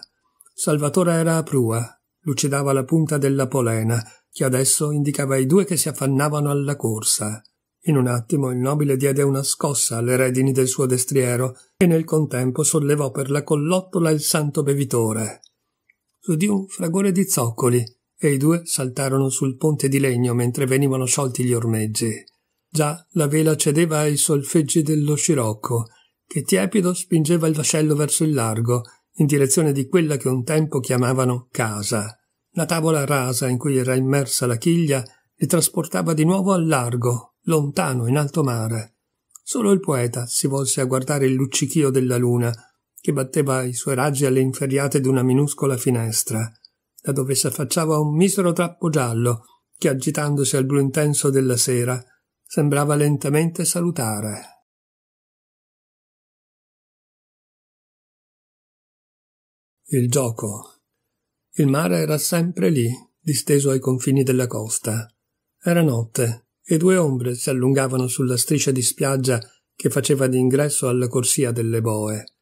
Salvatore era a prua, lucidava la punta della polena, che adesso indicava i due che si affannavano alla corsa. In un attimo il nobile diede una scossa alle redini del suo destriero e nel contempo sollevò per la collottola il santo bevitore. Udì un fragore di zoccoli e i due saltarono sul ponte di legno mentre venivano sciolti gli ormeggi. Già la vela cedeva ai solfeggi dello scirocco, che tiepido spingeva il vascello verso il largo, in direzione di quella che un tempo chiamavano casa. La tavola rasa in cui era immersa la chiglia li trasportava di nuovo al largo, lontano in alto mare. Solo il poeta si volse a guardare il luccichio della luna, che batteva i suoi raggi alle inferriate d'una minuscola finestra, da dove si affacciava un misero trappo giallo, che agitandosi al blu intenso della sera, sembrava lentamente salutare. Il gioco. Il mare era sempre lì, disteso ai confini della costa. Era notte, e due ombre si allungavano sulla striscia di spiaggia che faceva d'ingresso alla corsia delle boe.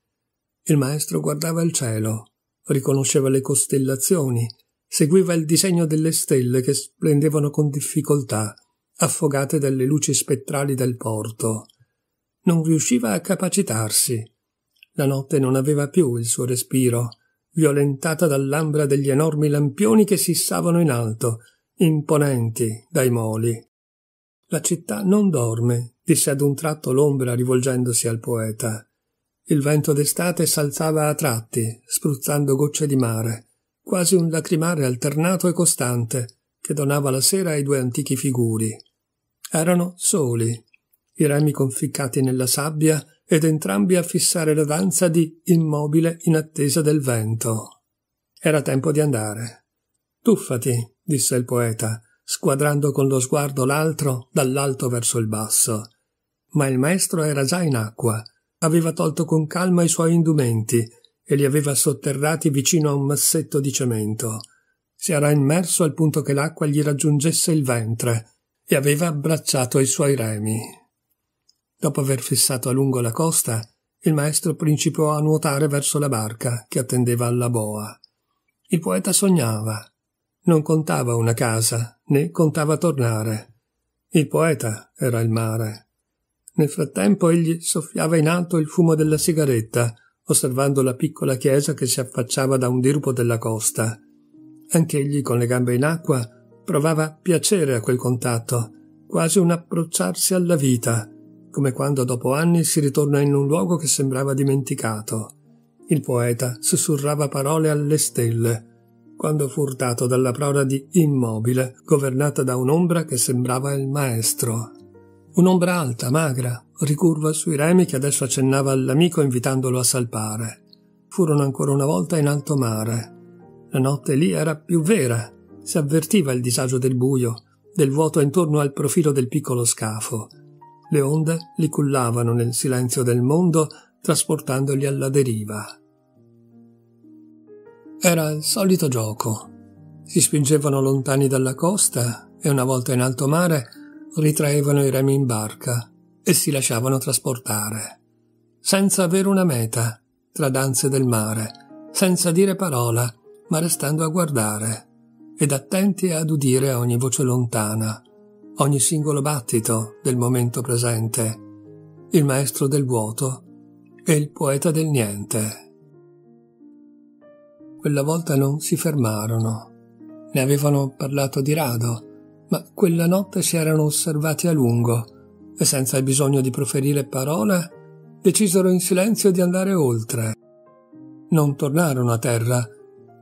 Il maestro guardava il cielo, riconosceva le costellazioni, seguiva il disegno delle stelle che splendevano con difficoltà, affogate dalle luci spettrali del porto. Non riusciva a capacitarsi. La notte non aveva più il suo respiro, violentata dall'ambra degli enormi lampioni che sissavano in alto, imponenti dai moli. La città non dorme, disse ad un tratto l'ombra rivolgendosi al poeta. Il vento d'estate s'alzava a tratti, spruzzando gocce di mare, quasi un lacrimare alternato e costante, che donava la sera ai due antichi figuri. Erano soli, i remi conficcati nella sabbia ed entrambi a fissare la danza di immobile in attesa del vento. Era tempo di andare. Tuffati, disse il poeta, squadrando con lo sguardo l'altro dall'alto verso il basso. Ma il maestro era già in acqua, aveva tolto con calma i suoi indumenti e li aveva sotterrati vicino a un massetto di cemento. Si era immerso al punto che l'acqua gli raggiungesse il ventre e aveva abbracciato i suoi remi. Dopo aver fissato a lungo la costa, il maestro principiò a nuotare verso la barca che attendeva alla boa. Il poeta sognava. Non contava una casa, né contava tornare. Il poeta era il mare. Nel frattempo egli soffiava in alto il fumo della sigaretta, osservando la piccola chiesa che si affacciava da un dirupo della costa. Anch'egli, con le gambe in acqua, provava piacere a quel contatto, quasi un approcciarsi alla vita, come quando dopo anni si ritorna in un luogo che sembrava dimenticato. Il poeta sussurrava parole alle stelle, quando fu urtato dalla prora di immobile, governata da un'ombra che sembrava il maestro. Un'ombra alta, magra, ricurva sui remi che adesso accennava all'amico invitandolo a salpare. Furono ancora una volta in alto mare. La notte lì era più vera. Si avvertiva il disagio del buio, del vuoto intorno al profilo del piccolo scafo. Le onde li cullavano nel silenzio del mondo, trasportandoli alla deriva. Era il solito gioco. Si spingevano lontani dalla costa e una volta in alto mare ritraevano i remi in barca e si lasciavano trasportare. Senza avere una meta, tra danze del mare, senza dire parola, ma restando a guardare ed attenti ad udire ogni voce lontana, ogni singolo battito del momento presente, il maestro del vuoto e il poeta del niente quella volta non si fermarono. Ne avevano parlato di rado, ma quella notte si erano osservati a lungo e senza il bisogno di proferire parola decisero in silenzio di andare oltre. Non tornarono a terra,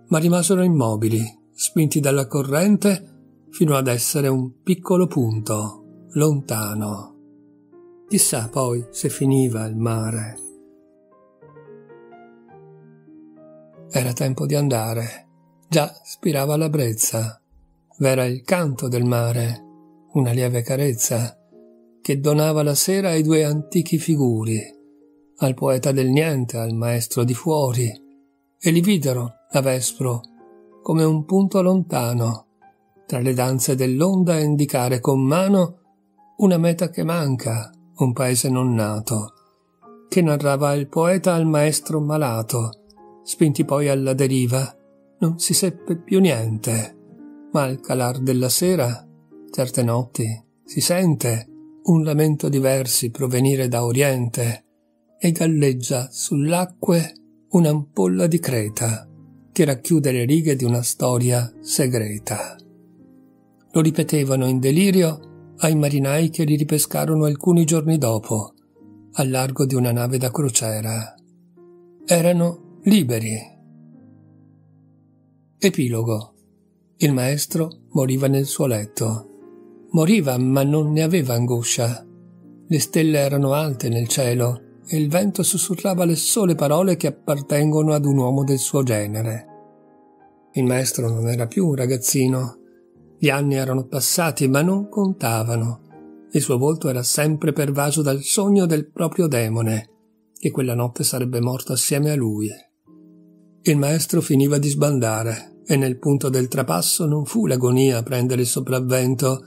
ma rimasero immobili, spinti dalla corrente fino ad essere un piccolo punto, lontano. Chissà poi se finiva il mare. Era tempo di andare. Già spirava la brezza. V'era il canto del mare, una lieve carezza, che donava la sera ai due antichi figuri, al poeta del niente, al maestro di fuori, e li videro, a vespro, come un punto lontano, tra le danze dell'onda indicare con mano una meta che manca, un paese non nato, che narrava il poeta al maestro malato, spinti poi alla deriva, non si seppe più niente. Ma al calar della sera, certe notti, si sente un lamento di versi provenire da Oriente e galleggia sull'acque un'ampolla di creta che racchiude le righe di una storia segreta. Lo ripetevano in delirio ai marinai che li ripescarono alcuni giorni dopo, al largo di una nave da crociera. Erano liberi. Epilogo. Il maestro moriva nel suo letto. Moriva, ma non ne aveva angoscia. Le stelle erano alte nel cielo e il vento sussurrava le sole parole che appartengono ad un uomo del suo genere. Il maestro non era più un ragazzino. Gli anni erano passati, ma non contavano. Il suo volto era sempre pervaso dal sogno del proprio demone, che quella notte sarebbe morto assieme a lui. Il maestro finiva di sbandare e nel punto del trapasso non fu l'agonia a prendere il sopravvento,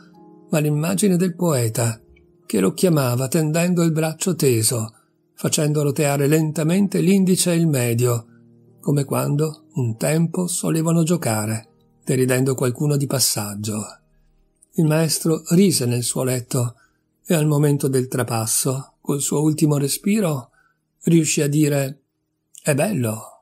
ma l'immagine del poeta, che lo chiamava tendendo il braccio teso, facendo roteare lentamente l'indice e il medio, come quando, un tempo, solevano giocare, deridendo qualcuno di passaggio. Il maestro rise nel suo letto e al momento del trapasso, col suo ultimo respiro, riuscì a dire «È bello!»